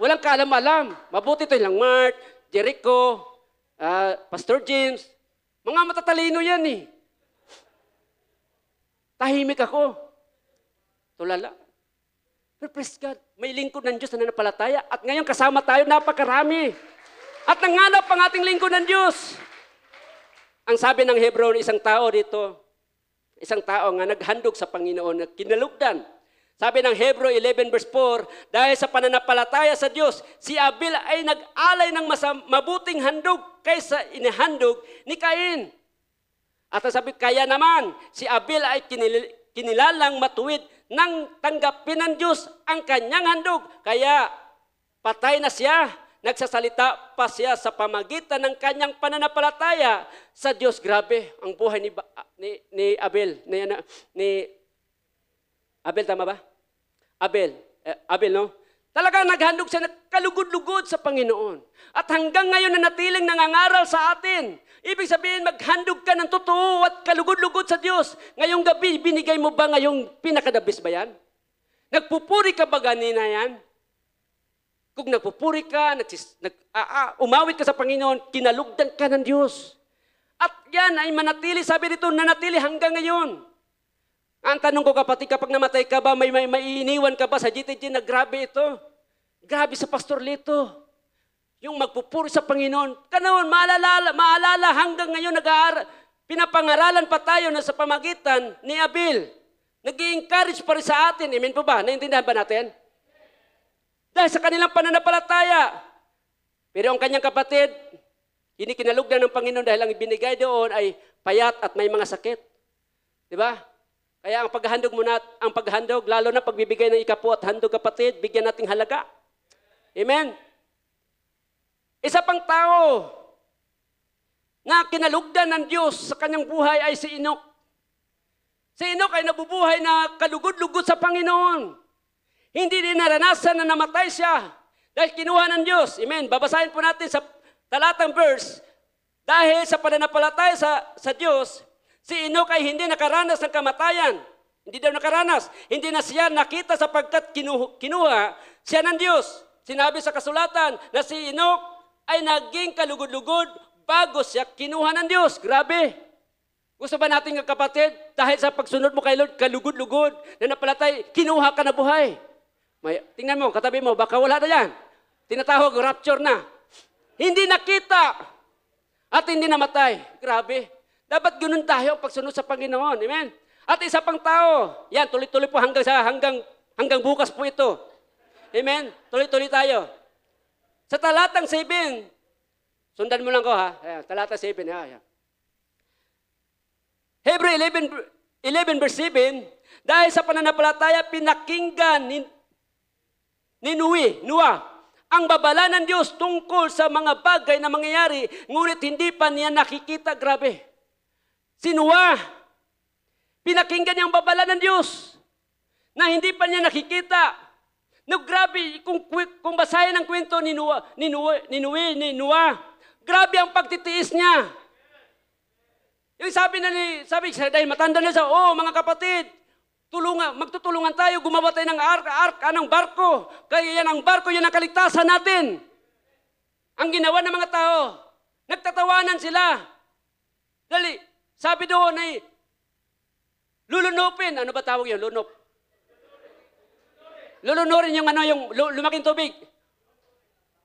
Walang kaalam-alam. Mabuti to lang Mark, Jericho, uh, Pastor James. Mga matatalino yan eh. Tahimik ako. Tulala. Pero praise God, may lingkod ng Diyos na nanapalataya at ngayon kasama tayo napakarami. At nanganap ang ating lingkod ng Diyos. Ang sabi ng ng isang tao dito, isang tao nga naghandog sa Panginoon na kinalugdan. Sabi ng Hebro 11 verse 4, dahil sa pananampalataya sa Diyos, si Abel ay nag-alay ng masam- mabuting handog kaysa inihandog ni Cain. At sabi, kaya naman, si Abel ay kinil- kinilalang matuwid nang tanggapin ng Diyos ang kanyang handog. Kaya patay na siya, nagsasalita pa siya sa pamagitan ng kanyang pananampalataya sa Diyos. Grabe ang buhay ni, ni, ni Abel. Ni, ano, ni, Abel, tama ba? Abel. Eh, Abel, no? Talaga naghandog siya, kalugod-lugod sa Panginoon. At hanggang ngayon na natiling nangangaraw sa atin Ibig sabihin, maghandog ka ng totoo at kalugod-lugod sa Diyos. Ngayong gabi, binigay mo ba ngayong pinakadabis ba yan? Nagpupuri ka ba ganina yan? Kung nagpupuri ka, nagsis, nag, ah, ah, umawit ka sa Panginoon, kinalugdan ka ng Diyos. At yan ay manatili, sabi dito, nanatili hanggang ngayon. Ang tanong ko kapatid, kapag namatay ka ba, may, may, may iniwan ka ba sa GTG na grabe ito? Grabe sa Pastor Lito. Yung magpupuri sa Panginoon. Kanaon, maalala, maalala hanggang ngayon nag pinapangaralan pa tayo na sa pamagitan ni Abel. nag encourage pa rin sa atin. Amen po ba? Naintindihan ba natin? Dahil sa kanilang pananampalataya. Pero ang kanyang kapatid, hindi kinalugdan ng Panginoon dahil ang ibinigay doon ay payat at may mga sakit. Di ba? Kaya ang paghahandog muna, ang paghahandog, lalo na pagbibigay ng ikapu at handog kapatid, bigyan nating halaga. Amen? Isa pang tao na kinalugdan ng Diyos sa kanyang buhay ay si Enoch. Si Enoch ay nabubuhay na kalugod-lugod sa Panginoon. Hindi din naranasan na namatay siya dahil kinuha ng Diyos. Amen. Babasahin po natin sa talatang verse. Dahil sa pananampalataya sa, sa Diyos, si Enoch ay hindi nakaranas ng kamatayan. Hindi daw nakaranas. Hindi na siya nakita sapagkat kinuha, kinuha siya ng Diyos. Sinabi sa kasulatan na si Enoch ay naging kalugod-lugod bago siya kinuha ng Diyos. Grabe! Gusto ba natin kapatid, dahil sa pagsunod mo kay Lord, kalugod-lugod, na napalatay, kinuha ka na buhay. May, tingnan mo, katabi mo, baka wala na yan. Tinatawag, rapture na. Hindi nakita at hindi namatay. Grabe. Dapat ganun tayo pagsunod sa Panginoon. Amen? At isa pang tao. Yan, tuloy-tuloy po hanggang, sa, hanggang, hanggang bukas po ito. Amen? Tuloy-tuloy tayo. Sa talatang 7, sundan mo lang ko ha, ayan, talata 7 ha. Ayan. Hebrew 11, 11 verse 7, dahil sa pananampalataya, pinakinggan ni, ni Nui, Nua, ang babala ng Diyos tungkol sa mga bagay na mangyayari, ngunit hindi pa niya nakikita. Grabe. Si Noah, pinakinggan niya ang babala ng Diyos na hindi pa niya nakikita. No, grabe, kung, kung basahin ang kwento ni Noah, ni Noah, ni Noah, ni Noah, grabe ang pagtitiis niya. Yung sabi na ni, sabi, dahil matanda na siya, oh, mga kapatid, tulungan, magtutulungan tayo, gumawa tayo ng ark, ark, anong ah, barko. Kaya yan ang barko, yan ang kaligtasan natin. Ang ginawa ng mga tao, nagtatawanan sila. Dali, sabi doon ay, lulunopin. Ano ba tawag yun? Lunop lulunurin yung ano, yung lumaking tubig.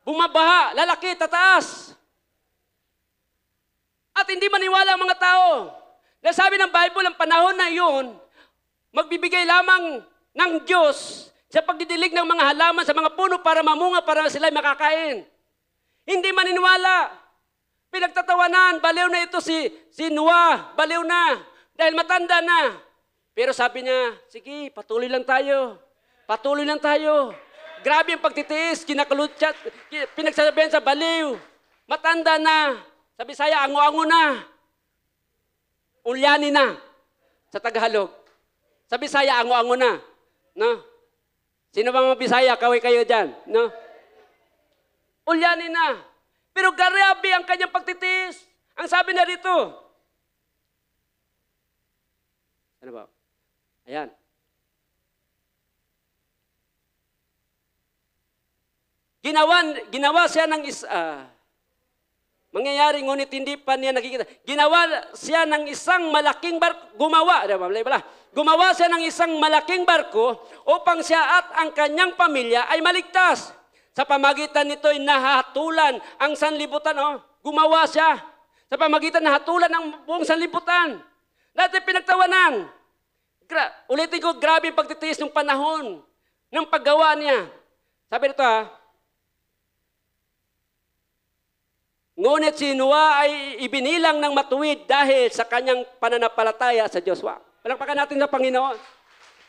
Bumabaha, lalaki, tataas. At hindi maniwala ang mga tao. Dahil sabi ng Bible, ang panahon na iyon, magbibigay lamang ng Diyos sa pagdidilig ng mga halaman sa mga puno para mamunga, para sila makakain. Hindi maniniwala. Pinagtatawanan, baliw na ito si, si Noah, baliw na, dahil matanda na. Pero sabi niya, sige, patuloy lang tayo. Patuloy lang tayo. Grabe ang pagtitiis, kinakalutsat, pinagsasabihan sa baliw. Matanda na. Sa Bisaya, ango-ango na. Ulyani na. Sa Tagalog. Sa Bisaya, ango-ango na. No? Sino ba mga Bisaya? Kaway kayo dyan. No? Ulyani na. Pero grabe ang kanyang pagtitiis. Ang sabi na rito. Ano ba? Ayan. Ginawa, ginawa siya ng isa, uh, mangyayari ngunit hindi pa niya nakikita. Ginawa siya ng isang malaking barko, gumawa, gumawa siya ng isang malaking barko upang siya at ang kanyang pamilya ay maligtas. Sa pamagitan nito ay nahatulan ang sanlibutan. Oh, gumawa siya. Sa pamagitan nahatulan ang buong sanlibutan. Dati pinagtawanan. Gra- ulitin ko, grabe pagtitiis ng panahon ng paggawa niya. Sabi nito ha, ah, Ngunit si Noah ay ibinilang ng matuwid dahil sa kanyang pananampalataya sa Joshua. Palakpakan natin sa Panginoon.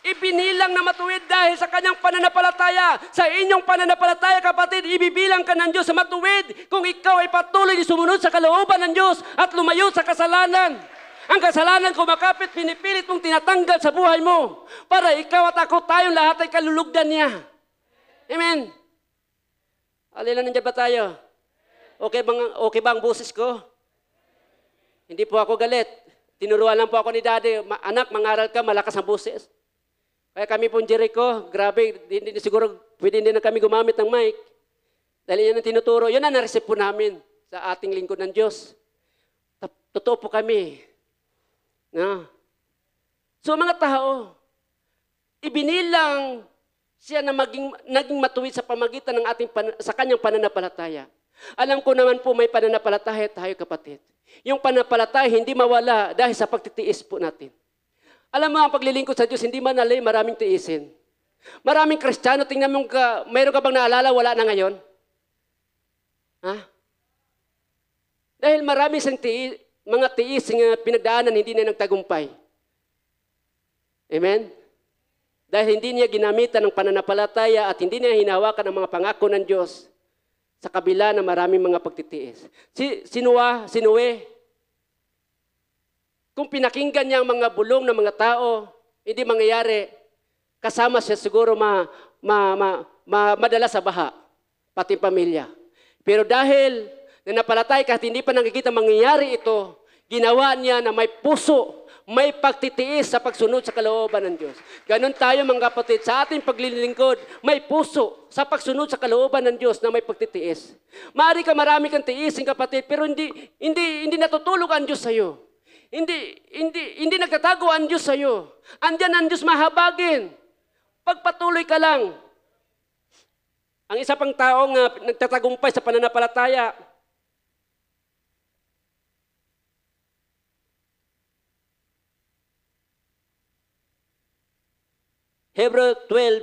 Ibinilang na matuwid dahil sa kanyang pananampalataya. Sa inyong pananampalataya, kapatid, ibibilang ka ng Diyos sa matuwid kung ikaw ay patuloy na sumunod sa kalooban ng Diyos at lumayo sa kasalanan. Ang kasalanan kumakapit, pinipilit mong tinatanggal sa buhay mo para ikaw at ako tayong lahat ay kalulugdan niya. Amen. Alila, nandiyan ba tayo? Okay, bang, okay bang boses ko? Hindi po ako galit. Tinuruan lang po ako ni daddy, anak, mangaral ka, malakas ang boses. Kaya kami po Jericho, grabe, hindi, siguro pwede hindi na kami gumamit ng mic. Dahil yan ang tinuturo. Yun ang nareceive po namin sa ating lingkod ng Diyos. Totoo po kami. No? So mga tao, ibinilang siya na maging, naging matuwid sa pamagitan ng ating, sa kanyang pananampalataya. Alam ko naman po may pananampalataya tayo kapatid. Yung pananampalataya hindi mawala dahil sa pagtitiis po natin. Alam mo ang paglilingkod sa Diyos, hindi manalay maraming tiisin. Maraming kristyano, tingnan mo, ka, mayroon ka bang naalala, wala na ngayon? Ha? Dahil marami siyang tiis, mga tiis na pinagdaanan, hindi na nagtagumpay. Amen? Dahil hindi niya ginamitan ng pananampalataya at hindi niya hinawakan ang mga pangako ng Diyos sa kabila ng maraming mga pagtitiis. Si, sinuwa, sinuwe, kung pinakinggan niya ang mga bulong ng mga tao, hindi mangyayari, kasama siya siguro ma, ma, ma, ma, madala sa baha, pati pamilya. Pero dahil na napalatay kahit hindi pa nakikita mangyayari ito, ginawa niya na may puso may pagtitiis sa pagsunod sa kalooban ng Diyos. Ganon tayo mga kapatid, sa ating paglilingkod, may puso sa pagsunod sa kalooban ng Diyos na may pagtitiis. Mari ka marami kang tiisin kapatid, pero hindi, hindi, hindi natutulog ang Diyos sa iyo. Hindi, hindi, hindi nagtatago ang Diyos sa iyo. Andiyan ang Diyos mahabagin. Pagpatuloy ka lang. Ang isa pang taong uh, nagtatagumpay sa pananampalataya, Hebrew 12.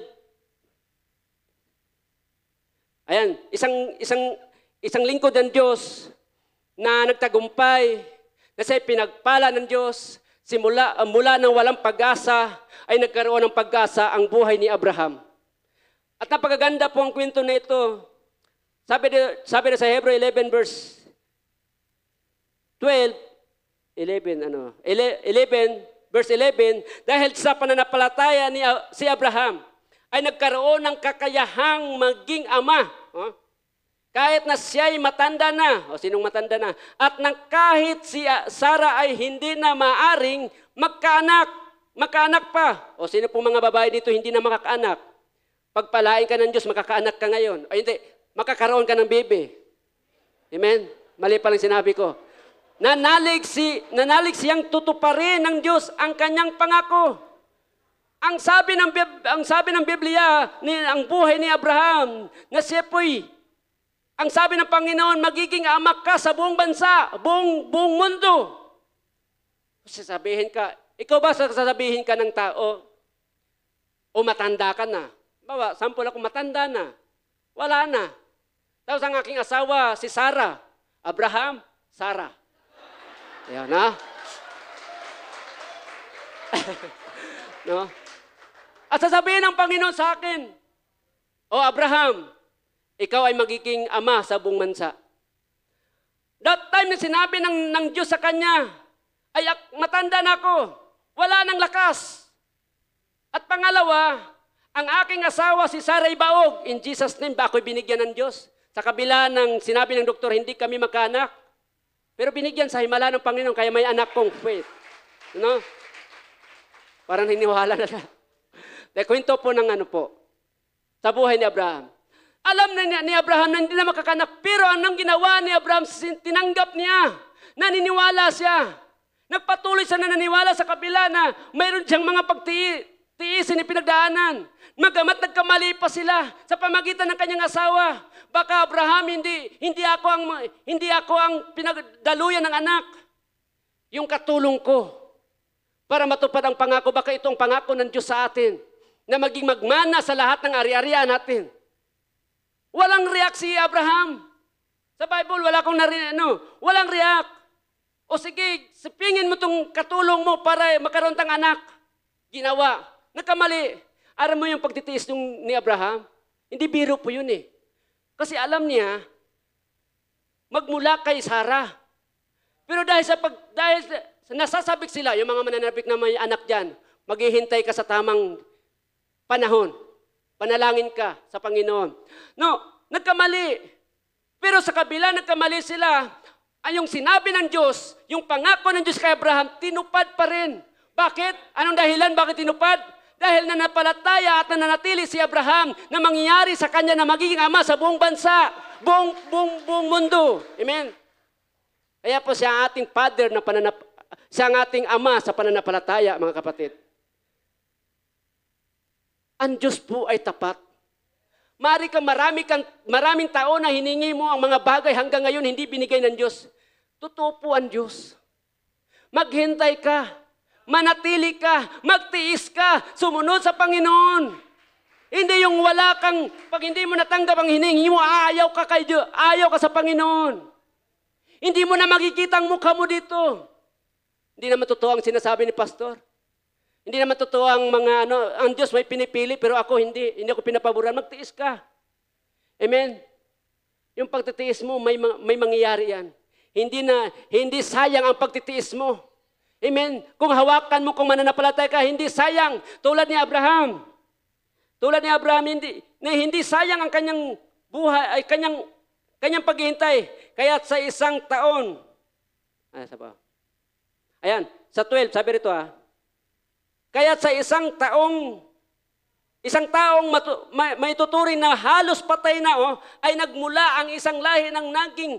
Ayan, isang, isang, isang lingkod ng Diyos na nagtagumpay, na siya pinagpala ng Diyos, simula, mula ng walang pag-asa, ay nagkaroon ng pag-asa ang buhay ni Abraham. At napakaganda po ang kwento na ito. Sabi na, sabi na sa Hebrew 11 verse 12, 11, ano, 11, verse 11, dahil sa pananampalataya ni ah, si Abraham ay nagkaroon ng kakayahang maging ama. Oh? Kahit na siya ay matanda na, o sinong matanda na, at nang kahit si ah, Sarah ay hindi na maaring magkaanak, magkaanak pa. O sino pong mga babae dito hindi na makakaanak? Pagpalain ka ng Diyos, makakaanak ka ngayon. O hindi, makakaroon ka ng bebe. Amen? Mali pa lang sinabi ko. Nanalig, si, nanalig siyang tutuparin ng Diyos ang kanyang pangako. Ang sabi ng ang sabi ng Biblia ni ang buhay ni Abraham na siya ang sabi ng Panginoon magiging amak ka sa buong bansa, buong buong mundo. Sasabihin ka, ikaw ba sasabihin ka ng tao o matanda ka na? Bawa, sampol ako matanda na. Wala na. Tapos ang aking asawa, si Sarah. Abraham, Sarah. Ayan, na. <laughs> no? At sasabihin ng Panginoon sa akin, O Abraham, ikaw ay magiging ama sa buong mansa. That time na sinabi ng, ng Diyos sa kanya, ay matanda na ako, wala ng lakas. At pangalawa, ang aking asawa si Sarah Ibaog, in Jesus name, ba ako'y binigyan ng Diyos? Sa kabila ng sinabi ng doktor, hindi kami makanak, pero binigyan sa himala ng Panginoon, kaya may anak kong faith. No? know? Parang hiniwala na siya. <laughs> De, kwento po ng ano po, sa buhay ni Abraham. Alam na ni, ni Abraham na hindi na makakanak, pero anong ginawa ni Abraham, tinanggap niya, naniniwala siya. Nagpatuloy siya na naniwala sa kabila na mayroon siyang mga pagtiis, Tiisin yung pinagdaanan. Magamat nagkamali pa sila sa pamagitan ng kanyang asawa. Baka Abraham, hindi, hindi ako ang, hindi ako ang pinagdaluyan ng anak. Yung katulong ko para matupad ang pangako. Baka itong pangako ng Diyos sa atin na maging magmana sa lahat ng ari-arian natin. Walang react si Abraham. Sa Bible, wala akong narinig, ano, walang react. O sige, sipingin mo itong katulong mo para makaroon tang anak. Ginawa. Nagkamali. Alam mo yung pagtitiis nung, ni Abraham? Hindi biro po yun eh. Kasi alam niya, magmula kay Sarah. Pero dahil sa pag, dahil sa, nasasabik sila, yung mga mananabik na may anak dyan, maghihintay ka sa tamang panahon. Panalangin ka sa Panginoon. No, nagkamali. Pero sa kabila, nagkamali sila. Ay yung sinabi ng Diyos, yung pangako ng Diyos kay Abraham, tinupad pa rin. Bakit? Anong dahilan? Bakit tinupad? Dahil na nanapalataya at nanatili si Abraham na mangyayari sa kanya na magiging ama sa buong bansa, buong, buong, buong mundo. Amen? Kaya po siya ang ating father na pananap, siya ang ating ama sa pananapalataya, mga kapatid. Ang Diyos po ay tapat. Mari ka marami kang, maraming tao na hiningi mo ang mga bagay hanggang ngayon hindi binigay ng Diyos. Totoo po ang Diyos. Maghintay ka manatili ka, magtiis ka, sumunod sa Panginoon. Hindi yung wala kang, pag hindi mo natanggap ang hiningi mo, ayaw ka kay Diyos, ayaw ka sa Panginoon. Hindi mo na makikita ang mukha mo dito. Hindi naman totoo ang sinasabi ni Pastor. Hindi naman totoo ang mga ano, ang Diyos may pinipili, pero ako hindi, hindi ako pinapaboran. Magtiis ka. Amen? Yung pagtitiis mo, may, may mangyayari yan. Hindi na, hindi sayang ang pagtitiis mo. Amen. Kung hawakan mo, kung mananapalatay ka, hindi sayang. Tulad ni Abraham. Tulad ni Abraham, hindi, na hindi sayang ang kanyang buhay, ay kanyang, kanyang paghihintay. Kaya sa isang taon, ah, sa Ayan, sa 12, sabi rito ha. Ah. Kaya sa isang taong, isang taong matu, may, may tuturing na halos patay na, oh, ay nagmula ang isang lahi ng naging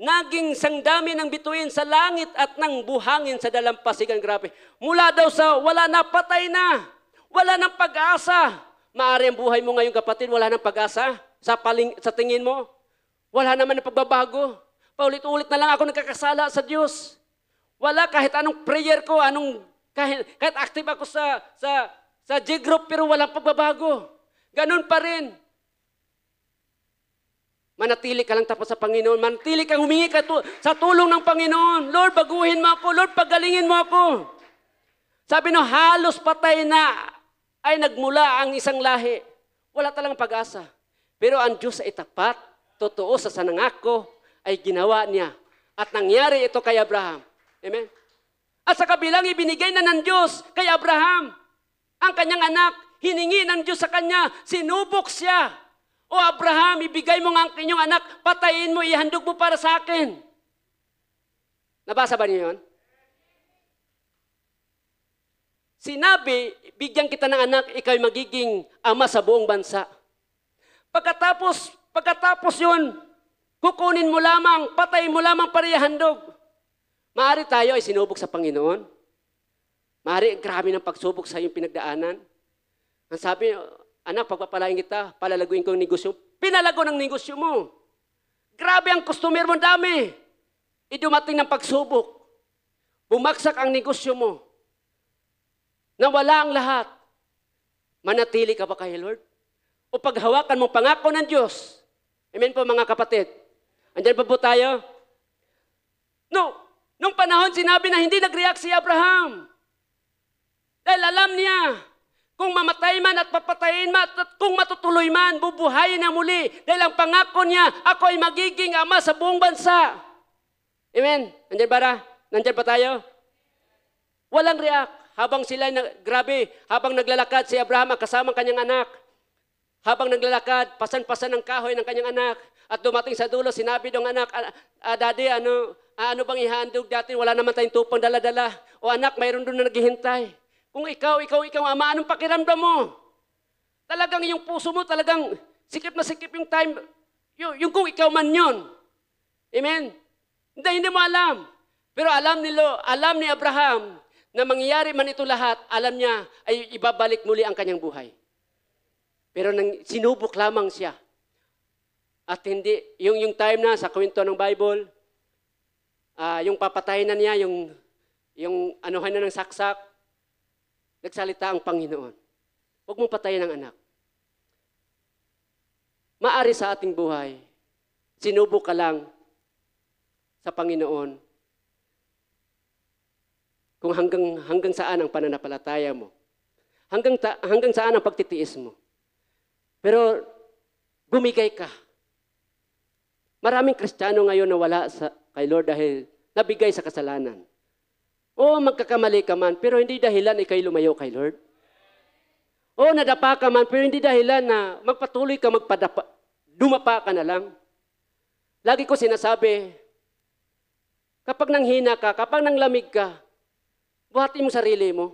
naging sangdami ng bituin sa langit at ng buhangin sa dalampasigan. Grabe. Mula daw sa wala na, patay na. Wala ng pag-asa. Maari ang buhay mo ngayon kapatid, wala ng pag-asa sa, paling, sa tingin mo. Wala naman ng pagbabago. Paulit-ulit na lang ako nagkakasala sa Diyos. Wala kahit anong prayer ko, anong kahit, kahit active ako sa sa sa G group pero walang pagbabago. Ganun pa rin. Manatili ka lang tapos sa Panginoon. Manatili kang humingi ka tu- sa tulong ng Panginoon. Lord, baguhin mo ako. Lord, pagalingin mo ako. Sabi no, halos patay na ay nagmula ang isang lahi. Wala talang pag-asa. Pero ang Diyos ay tapat, totoo sa sanangako, ay ginawa niya. At nangyari ito kay Abraham. Amen? At sa kabilang ibinigay na ng Diyos kay Abraham, ang kanyang anak, hiningi ng Diyos sa kanya, sinubok siya o Abraham, ibigay mo nga ang inyong anak, patayin mo, ihandog mo para sa akin. Nabasa ba niyo yun? Sinabi, bigyan kita ng anak, ikaw'y magiging ama sa buong bansa. Pagkatapos, pagkatapos yun, kukunin mo lamang, patayin mo lamang para ihandog. Maari tayo ay sinubok sa Panginoon. Maari, grabe ng pagsubok sa iyong pinagdaanan. Ang sabi, Anak, pagpapalain kita, palalaguin ko yung negosyo. Pinalago ng negosyo mo. Grabe ang customer mo, dami. Idumating e ng pagsubok. Bumagsak ang negosyo mo. Nawala ang lahat. Manatili ka ba kay Lord? O paghawakan mo pangako ng Diyos? Amen po mga kapatid. Andiyan pa po tayo? No. Nung panahon sinabi na hindi nag-react si Abraham. Dahil alam niya, kung mamatay man at papatayin man, at kung matutuloy man, bubuhayin na muli. Dahil ang pangako niya, ako ay magiging ama sa buong bansa. Amen? Nandiyan ba na? Nandiyan pa tayo? Walang react. Habang sila, na, grabe, habang naglalakad si Abraham ang kasamang kanyang anak. Habang naglalakad, pasan-pasan ang kahoy ng kanyang anak. At dumating sa dulo, sinabi ng anak, ah, ah, Daddy, ano, ah, ano bang ihandog dati? Wala naman tayong tupong dala-dala. O anak, mayroon doon na naghihintay. Kung ikaw, ikaw, ikaw, ama, anong pakiramdam mo? Talagang yung puso mo, talagang sikip na sikip yung time, yung, yung kung ikaw man yon. Amen? Hindi, hindi mo alam. Pero alam ni, Lo, alam ni Abraham na mangyayari man ito lahat, alam niya ay ibabalik muli ang kanyang buhay. Pero nang sinubok lamang siya. At hindi, yung, yung time na sa kwento ng Bible, uh, yung papatayin na niya, yung, yung anuhan na ng saksak, nagsalita ang Panginoon. Huwag mong patayin ang anak. Maari sa ating buhay, sinubo ka lang sa Panginoon kung hanggang, hanggang saan ang pananapalataya mo. Hanggang, ta, hanggang saan ang pagtitiis mo. Pero bumigay ka. Maraming Kristiyano ngayon na wala sa, kay Lord dahil nabigay sa kasalanan. O magkakamali ka man, pero hindi dahilan ikay lumayo kay Lord. O nadapa ka man, pero hindi dahilan na magpatuloy ka magpadapa, dumapa ka na lang. Lagi ko sinasabi, kapag nanghina ka, kapag nanglamig ka, buhatin mo sarili mo.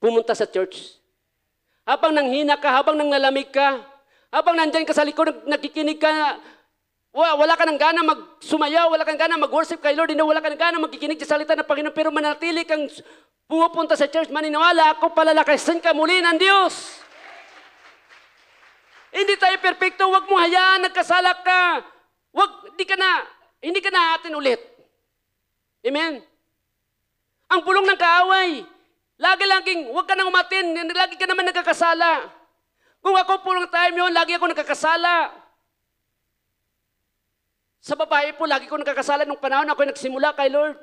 Pumunta sa church. Habang nanghina ka, habang nanglalamig ka, habang nandyan ka sa likod, nakikinig ka, wala ka ng gana magsumayaw, wala kang gana mag-worship kay Lord, hindi wala ka ng gana magkikinig sa salita ng Panginoon, pero manatili kang pupunta sa church, maniniwala ako palalakasin ka muli ng Diyos. Hindi tayo perfecto, huwag mo hayaan, nagkasala ka. Huwag, hindi ka na, hindi ka na atin ulit. Amen? Ang bulong ng kaaway, lagi-laging, huwag ka nang umatin, lagi ka naman nagkakasala. Kung ako pulong time yun, lagi ako nagkakasala. Sa babae po, lagi ko nakakasala nung panahon ako'y nagsimula kay Lord.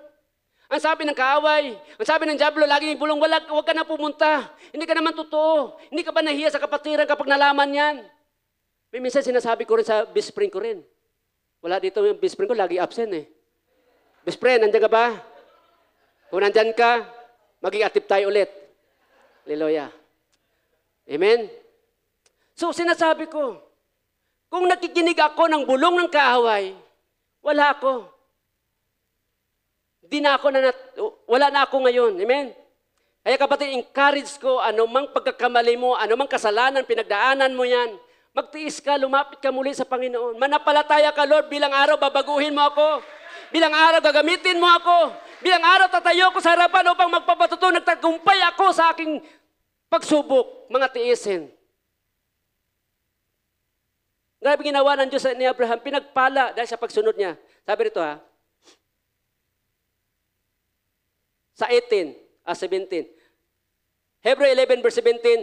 Ang sabi ng kaaway, ang sabi ng Diablo, lagi bulong, wala, huwag ka na pumunta. Hindi ka naman totoo. Hindi ka ba nahiya sa kapatiran kapag nalaman yan? May minsan sinasabi ko rin sa best friend ko rin. Wala dito yung best friend ko, lagi absent eh. Best friend, nandiyan ka ba? Kung nandyan ka, maging active tayo ulit. Hallelujah. Amen? So sinasabi ko, kung nakikinig ako ng bulong ng kaaway, wala ako. Di na ako na, nat- wala na ako ngayon. Amen? Kaya kapatid, encourage ko, anumang pagkakamali mo, anumang kasalanan, pinagdaanan mo yan, magtiis ka, lumapit ka muli sa Panginoon. Manapalataya ka, Lord, bilang araw babaguhin mo ako. Bilang araw gagamitin mo ako. Bilang araw tatayo ko sa harapan upang magpapatuto, nagtagumpay ako sa aking pagsubok, mga tiisin. Grabe ginawa ng Diyos ni Abraham, pinagpala dahil sa pagsunod niya. Sabi nito ha, sa 18, ah 17, Hebrew 11 verse 17,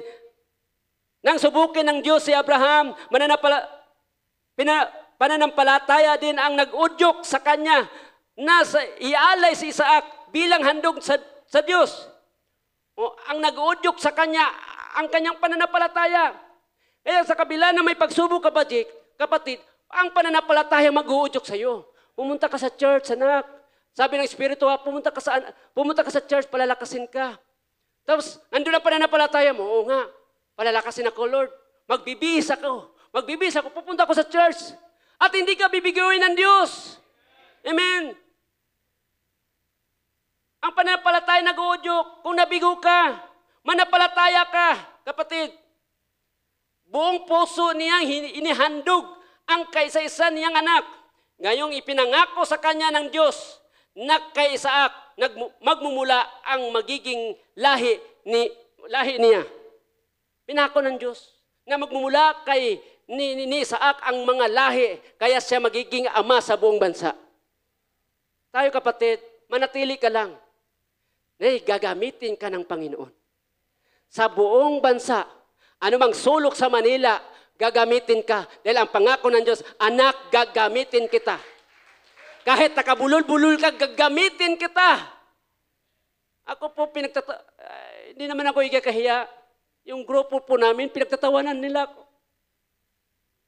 Nang subukin ng Diyos si Abraham, mananapala, pina, pananampalataya din ang nag-udyok sa kanya na sa, ialay si Isaac bilang handog sa, sa Diyos. O, ang nag-udyok sa kanya, ang kanyang pananampalataya. Kaya eh, sa kabila na may pagsubok kapatid, kapatid, ang pananampalataya mag-uudyok sa iyo. Pumunta ka sa church, anak. Sabi ng Espiritu, ha, ah, pumunta ka sa, pumunta ka sa church, palalakasin ka. Tapos, nandun ang pananampalataya mo. Oo nga, palalakasin ako, Lord. Magbibis ako. Magbibis ako, pupunta ako sa church. At hindi ka bibigoyin ng Diyos. Amen. Ang pananampalataya nag-uudyok. Kung nabigo ka, manampalataya ka, kapatid. Buong puso niyang inihandog ang kaisa-isa niyang anak. Ngayong ipinangako sa kanya ng Diyos na kay Isaac magmumula ang magiging lahi ni lahi niya. Pinako ng Diyos na magmumula kay ni, ni, ni Isaac ang mga lahi kaya siya magiging ama sa buong bansa. Tayo kapatid, manatili ka lang. Eh, gagamitin ka ng Panginoon. Sa buong bansa, Anumang sulok sa Manila, gagamitin ka. Dahil ang pangako ng Diyos, anak, gagamitin kita. Kahit nakabulol-bulol ka, gagamitin kita. Ako po pinagtatawa, uh, hindi naman ako ikakahiya. Yung grupo po namin, pinagtatawanan nila ako.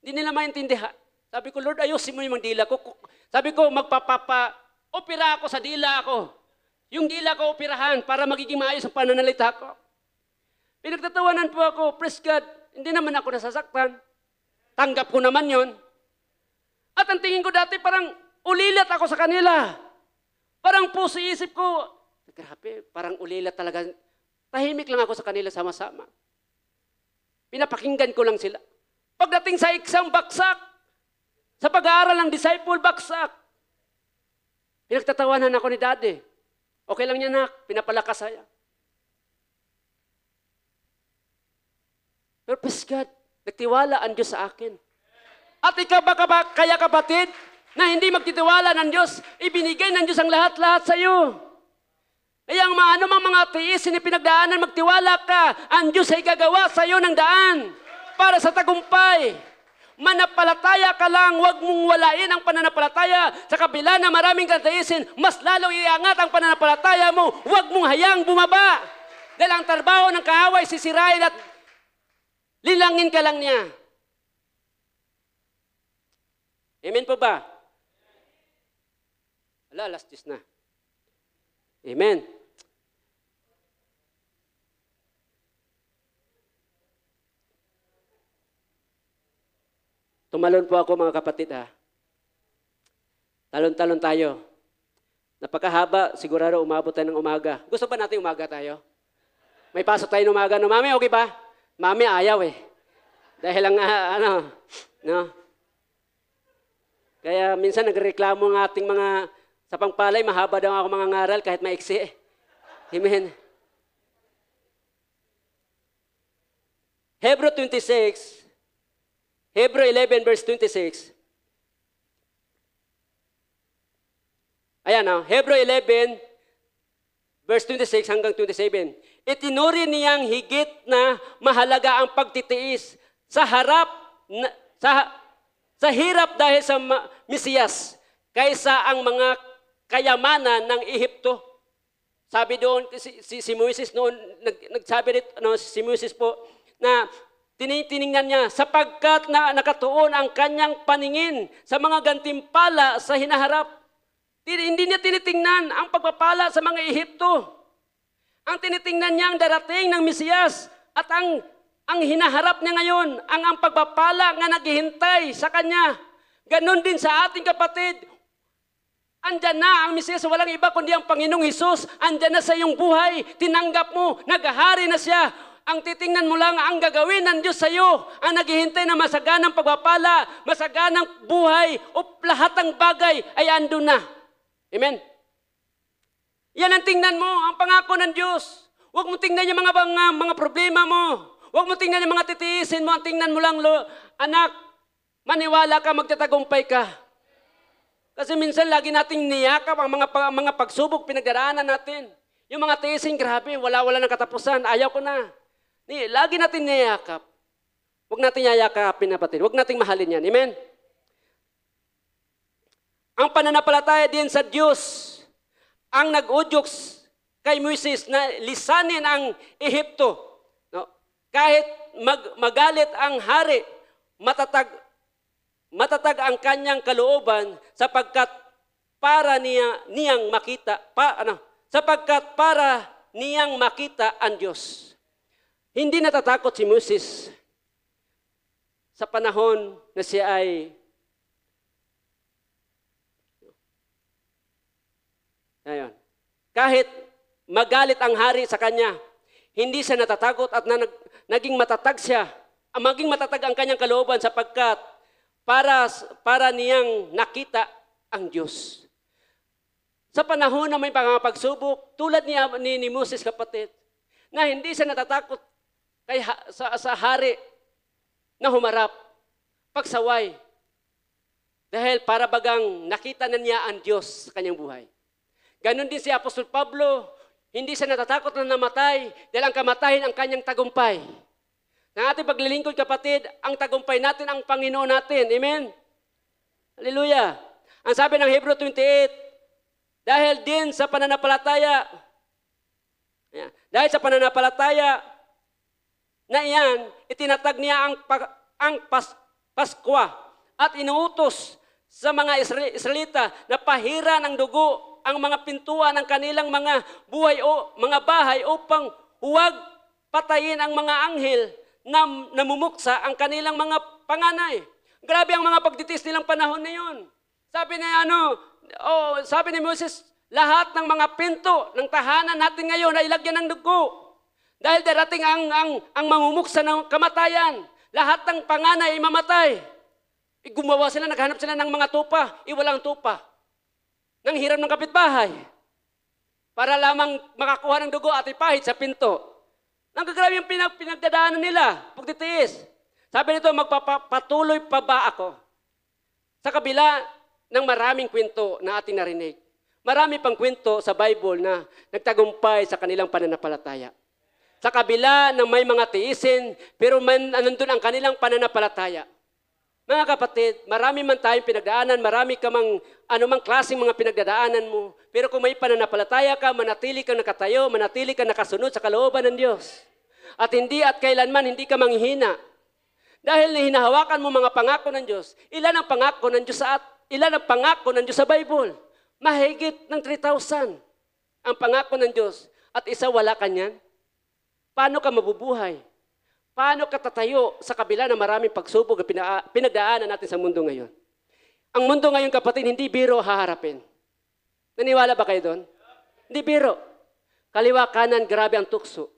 Hindi nila maintindihan. Sabi ko, Lord, ayusin mo yung dila ko. Sabi ko, magpapapa, opera ako sa dila ko. Yung dila ko operahan para magiging maayos ang pananalita ko. Pinagtatawanan po ako, praise God, hindi naman ako nasasaktan. Tanggap ko naman yon. At ang tingin ko dati parang ulilat ako sa kanila. Parang po sa isip ko, grabe, parang ulilat talaga. Tahimik lang ako sa kanila sama-sama. Pinapakinggan ko lang sila. Pagdating sa exam, baksak. Sa pag-aaral ng disciple, baksak. Pinagtatawanan ako ni daddy. Okay lang yan, nak. Pinapalakas saya. Pero praise God, nagtiwala ang Diyos sa akin. At ikaw ba kaya kapatid na hindi magtitiwala ng Diyos, ibinigay ng Diyos ang lahat-lahat sa iyo. Kaya ang maano mang mga tiis, pinagdaanan, magtiwala ka, ang Diyos ay gagawa sa iyo ng daan para sa tagumpay. Manapalataya ka lang, huwag mong walain ang pananapalataya. Sa kabila na maraming kataisin, mas lalo iangat ang pananapalataya mo. Huwag mong hayang bumaba. Dahil ang trabaho ng kaaway, sisirain at Lilangin ka lang niya. Amen po ba? Ala, alas 10 na. Amen. Tumalon po ako mga kapatid ha. Talon-talon tayo. Napakahaba, sigurado umabot tayo ng umaga. Gusto ba natin umaga tayo? May pasok tayo ng umaga. No, mami, okay ba? Mami ayaw eh. Dahil lang uh, ah, ano, no? Kaya minsan nagreklamo ng ating mga sa pangpalay, mahaba daw ako mga ngaral kahit maiksi eh. Amen. Hebrew 26, Hebrew 11 verse 26. Ayan, oh. Hebrew 11 verse 26 hanggang 27 itinuri niyang higit na mahalaga ang pagtitiis sa harap na, sa sa hirap dahil sa Mesiyas kaysa ang mga kayamanan ng Ehipto. Sabi doon si, si, si Moises noon nag, nagsabi rin ano, si Moses po na tinitingnan niya sapagkat na nakatuon ang kanyang paningin sa mga gantimpala sa hinaharap. Hindi niya tinitingnan ang pagpapala sa mga Ehipto. Ang tinitingnan niya ang darating ng Mesiyas at ang ang hinaharap niya ngayon, ang ang pagpapala nga naghihintay sa kanya. Ganon din sa ating kapatid. Andyan na ang Mesiyas, walang iba kundi ang Panginoong Hesus. Andyan na sa iyong buhay, tinanggap mo, naghahari na siya. Ang titingnan mo lang ang gagawin ng Diyos sa iyo, ang naghihintay na masaganang pagpapala, masaganang buhay, o lahat ng bagay ay ando na. Amen? Yan ang tingnan mo, ang pangako ng Diyos. Huwag mo tingnan yung mga, mga, ah, mga problema mo. Huwag mo tingnan yung mga titiisin mo. Ang tingnan mo lang, lo, anak, maniwala ka, magtatagumpay ka. Kasi minsan lagi nating niyakap ang mga, mga pagsubok, pinagdaraanan natin. Yung mga tiisin, grabe, wala-wala ng katapusan, ayaw ko na. Ni, lagi natin niyakap. Huwag natin yayakapin napatid. Huwag natin mahalin yan. Amen? Ang pananampalataya din sa Diyos ang nag-udyok kay Moises na lisanin ang Ehipto. No? Kahit mag, magalit ang hari, matatag, matatag ang kanyang kalooban sapagkat para niya niyang makita pa ano sapagkat para niyang makita ang Diyos. Hindi natatakot si Moses sa panahon na siya ay Ngayon, kahit magalit ang hari sa kanya, hindi siya natatakot at na, naging matatag siya. Ah, maging matatag ang kanyang kalooban sapagkat para, para niyang nakita ang Diyos. Sa panahon na may pangapagsubok, tulad ni, ni, ni Moses kapatid, na hindi siya natatakot kay, sa, sa hari na humarap, pagsaway. Dahil para bagang nakita na niya ang Diyos sa kanyang buhay. Ganon din si Apostol Pablo. Hindi siya natatakot na namatay dahil ang kamatayan ang kanyang tagumpay. Ng ating paglilingkod, kapatid, ang tagumpay natin ang Panginoon natin. Amen? Hallelujah. Ang sabi ng Hebrew 28, dahil din sa pananampalataya, ayan, dahil sa pananampalataya na iyan, itinatag niya ang, ang pas, Paskwa at inuutos sa mga Israelita na pahiran ang dugo ang mga pintuan ng kanilang mga buhay o mga bahay upang huwag patayin ang mga anghel na namumuksa ang kanilang mga panganay. Grabe ang mga pagditis nilang panahon na yun. Sabi ni ano, oh, sabi ni Moses, lahat ng mga pinto ng tahanan natin ngayon ay ilagyan ng dugo. Dahil darating ang, ang, ang mamumuksa ng kamatayan. Lahat ng panganay ay mamatay. E gumawa sila, naghanap sila ng mga tupa, iwalang tupa ng hiram ng kapitbahay para lamang makakuha ng dugo at ipahit sa pinto. Nanggagrabe yung pinag pinagdadaanan nila, pagtitiis. Sabi nito, magpapatuloy pa ba ako? Sa kabila ng maraming kwento na ating narinig. Marami pang kwento sa Bible na nagtagumpay sa kanilang pananampalataya. Sa kabila ng may mga tiisin, pero man, nandun ang kanilang pananampalataya. Mga kapatid, marami man tayong pinagdaanan, marami ka mang anumang klaseng mga pinagdadaanan mo. Pero kung may pananampalataya ka, manatili kang nakatayo, manatili kang nakasunod sa kalooban ng Diyos. At hindi at kailanman hindi ka manghihina. Dahil hinahawakan mo mga pangako ng Diyos, ilan ang pangako ng Diyos sa at, ilan ang pangako ng Diyos sa Bible? Mahigit ng 3,000 ang pangako ng Diyos. At isa wala kanyan. Paano ka mabubuhay? Paano katatayo sa kabila ng maraming pagsubok na pinagdaanan natin sa mundo ngayon? Ang mundo ngayon, kapatid, hindi biro haharapin. Naniwala ba kayo doon? Hindi biro. Kaliwa kanan, grabe ang tukso.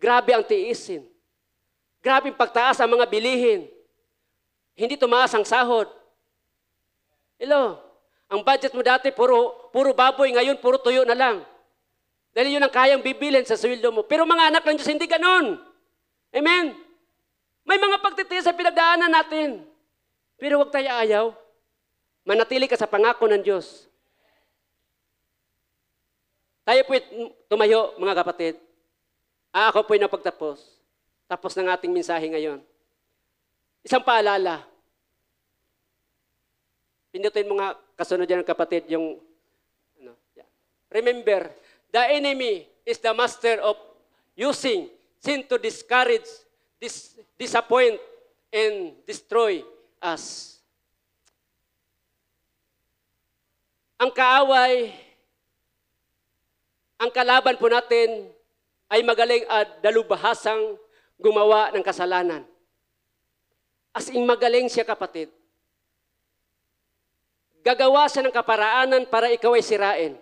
Grabe ang tiisin. Grabe ang pagtaas ang mga bilihin. Hindi tumaas ang sahod. Hello? Ang budget mo dati, puro, puro baboy. Ngayon, puro tuyo na lang. Dahil yun ang kayang bibilin sa sweldo mo. Pero mga anak ng Diyos, hindi ganun. Amen? May mga pagtitiis sa pinagdaanan natin. Pero huwag tayo ayaw. Manatili ka sa pangako ng Diyos. Tayo po'y tumayo, mga kapatid. Ah, ako po'y napagtapos. Tapos ng ating mensahe ngayon. Isang paalala. Pindutin mo nga kasunod yan ng kapatid yung ano, yeah. Remember, the enemy is the master of using sent to discourage, dis disappoint, and destroy us. Ang kaaway, ang kalaban po natin ay magaling at dalubahasang gumawa ng kasalanan. As in magaling siya kapatid. Gagawa siya ng kaparaanan para ikaw ay sirain.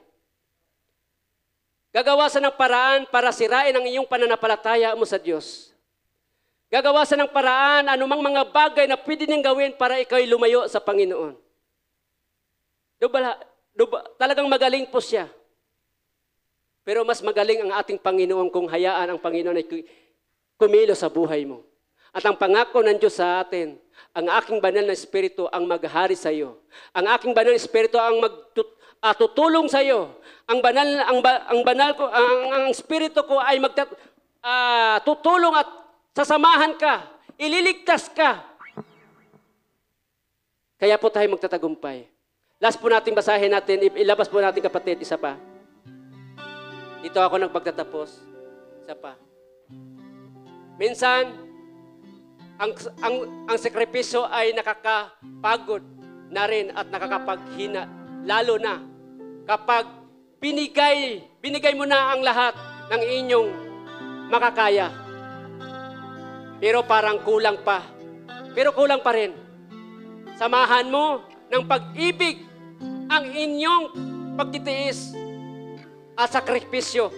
Gagawa sa ng paraan para sirain ang iyong pananampalataya mo sa Diyos. Gagawa sa ng paraan anumang mga bagay na pwede niyang gawin para ikaw'y lumayo sa Panginoon. Dubala, duba, talagang magaling po siya. Pero mas magaling ang ating Panginoon kung hayaan ang Panginoon ay kumilo sa buhay mo. At ang pangako ng Diyos sa atin, ang aking banal na espiritu ang maghari sa iyo. Ang aking banal na espiritu ang magtut at tutulong sa iyo. Ang banal ang, ang banal ko ang, ang espiritu ko ay magta, uh, tutulong at sasamahan ka. Ililigtas ka. Kaya po tayo magtatagumpay. Last po natin basahin natin, ilabas po natin kapatid, isa pa. Dito ako nang pagtatapos. Isa pa. Minsan, ang, ang, ang sakripisyo ay nakakapagod na rin at nakakapaghina lalo na kapag binigay, binigay mo na ang lahat ng inyong makakaya. Pero parang kulang pa. Pero kulang pa rin. Samahan mo ng pag-ibig ang inyong pagtitiis at sakripisyo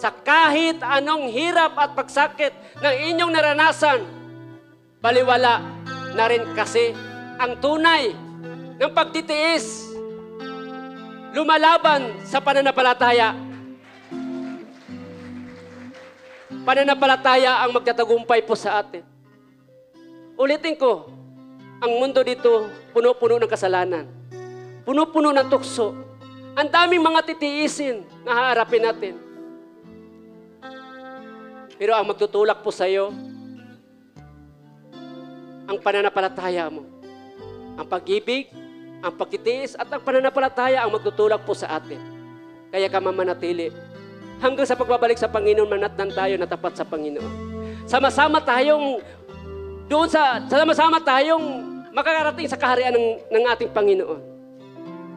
sa kahit anong hirap at pagsakit na inyong naranasan. Baliwala na rin kasi ang tunay ng pagtitiis, lumalaban sa pananampalataya. Pananampalataya ang magtatagumpay po sa atin. Ulitin ko, ang mundo dito puno-puno ng kasalanan. Puno-puno ng tukso. Ang daming mga titiisin na haharapin natin. Pero ang magtutulak po sa iyo, ang pananampalataya mo, ang pag-ibig, ang pagkitiis at ang pananampalataya ang magtutulak po sa atin. Kaya ka mamanatili. Hanggang sa pagbabalik sa Panginoon, manatnan tayo na tapat sa Panginoon. Sama-sama tayong doon sa sama-sama tayong makakarating sa kaharian ng, ng ating Panginoon.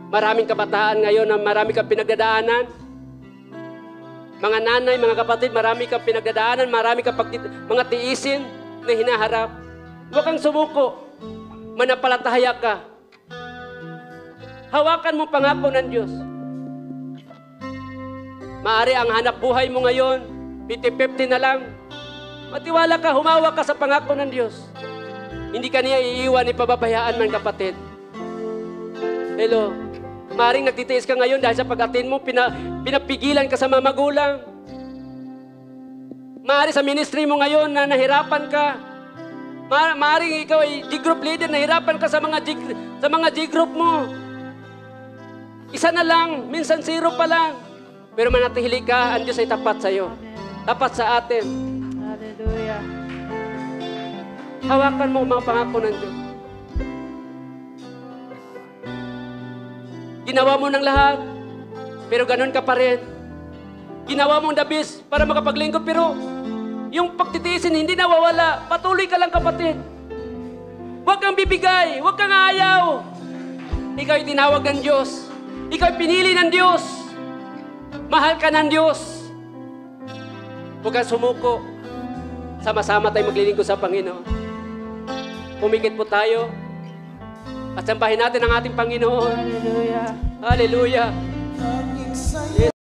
Maraming kabataan ngayon na marami kang pinagdadaanan. Mga nanay, mga kapatid, marami kang pinagdadaanan, marami kang pagtit- mga tiisin na hinaharap. Huwag kang sumuko. Manapalataya ka Hawakan mo pangako ng Diyos. Maari ang hanap buhay mo ngayon, 50-50 na lang. Matiwala ka, humawak ka sa pangako ng Diyos. Hindi ka niya iiwan, ipababayaan man kapatid. Hello. Maring nagtitiis ka ngayon dahil sa pag-atin mo, pina, pinapigilan ka sa mga magulang. Maari sa ministry mo ngayon na nahirapan ka. Ma maaring ikaw ay G-group leader, nahirapan ka sa mga G, sa mga G-group mo. Isa na lang, minsan zero pa lang. Pero manatili ka, ang Diyos ay tapat sa iyo. Tapat sa atin. Hallelujah. Hawakan mo mga pangako ng Diyos. Ginawa mo ng lahat, pero ganun ka pa rin. Ginawa mo mong dabis para makapaglingkod, pero yung pagtitiisin hindi nawawala. Patuloy ka lang kapatid. Huwag kang bibigay, huwag kang ayaw. Ikaw ay tinawag ng Diyos ikaw pinili ng Diyos. Mahal ka ng Diyos. Huwag kang sumuko. Sama-sama tayo maglilingkod sa Panginoon. Pumikit po tayo. At sambahin natin ang ating Panginoon. Hallelujah. Hallelujah.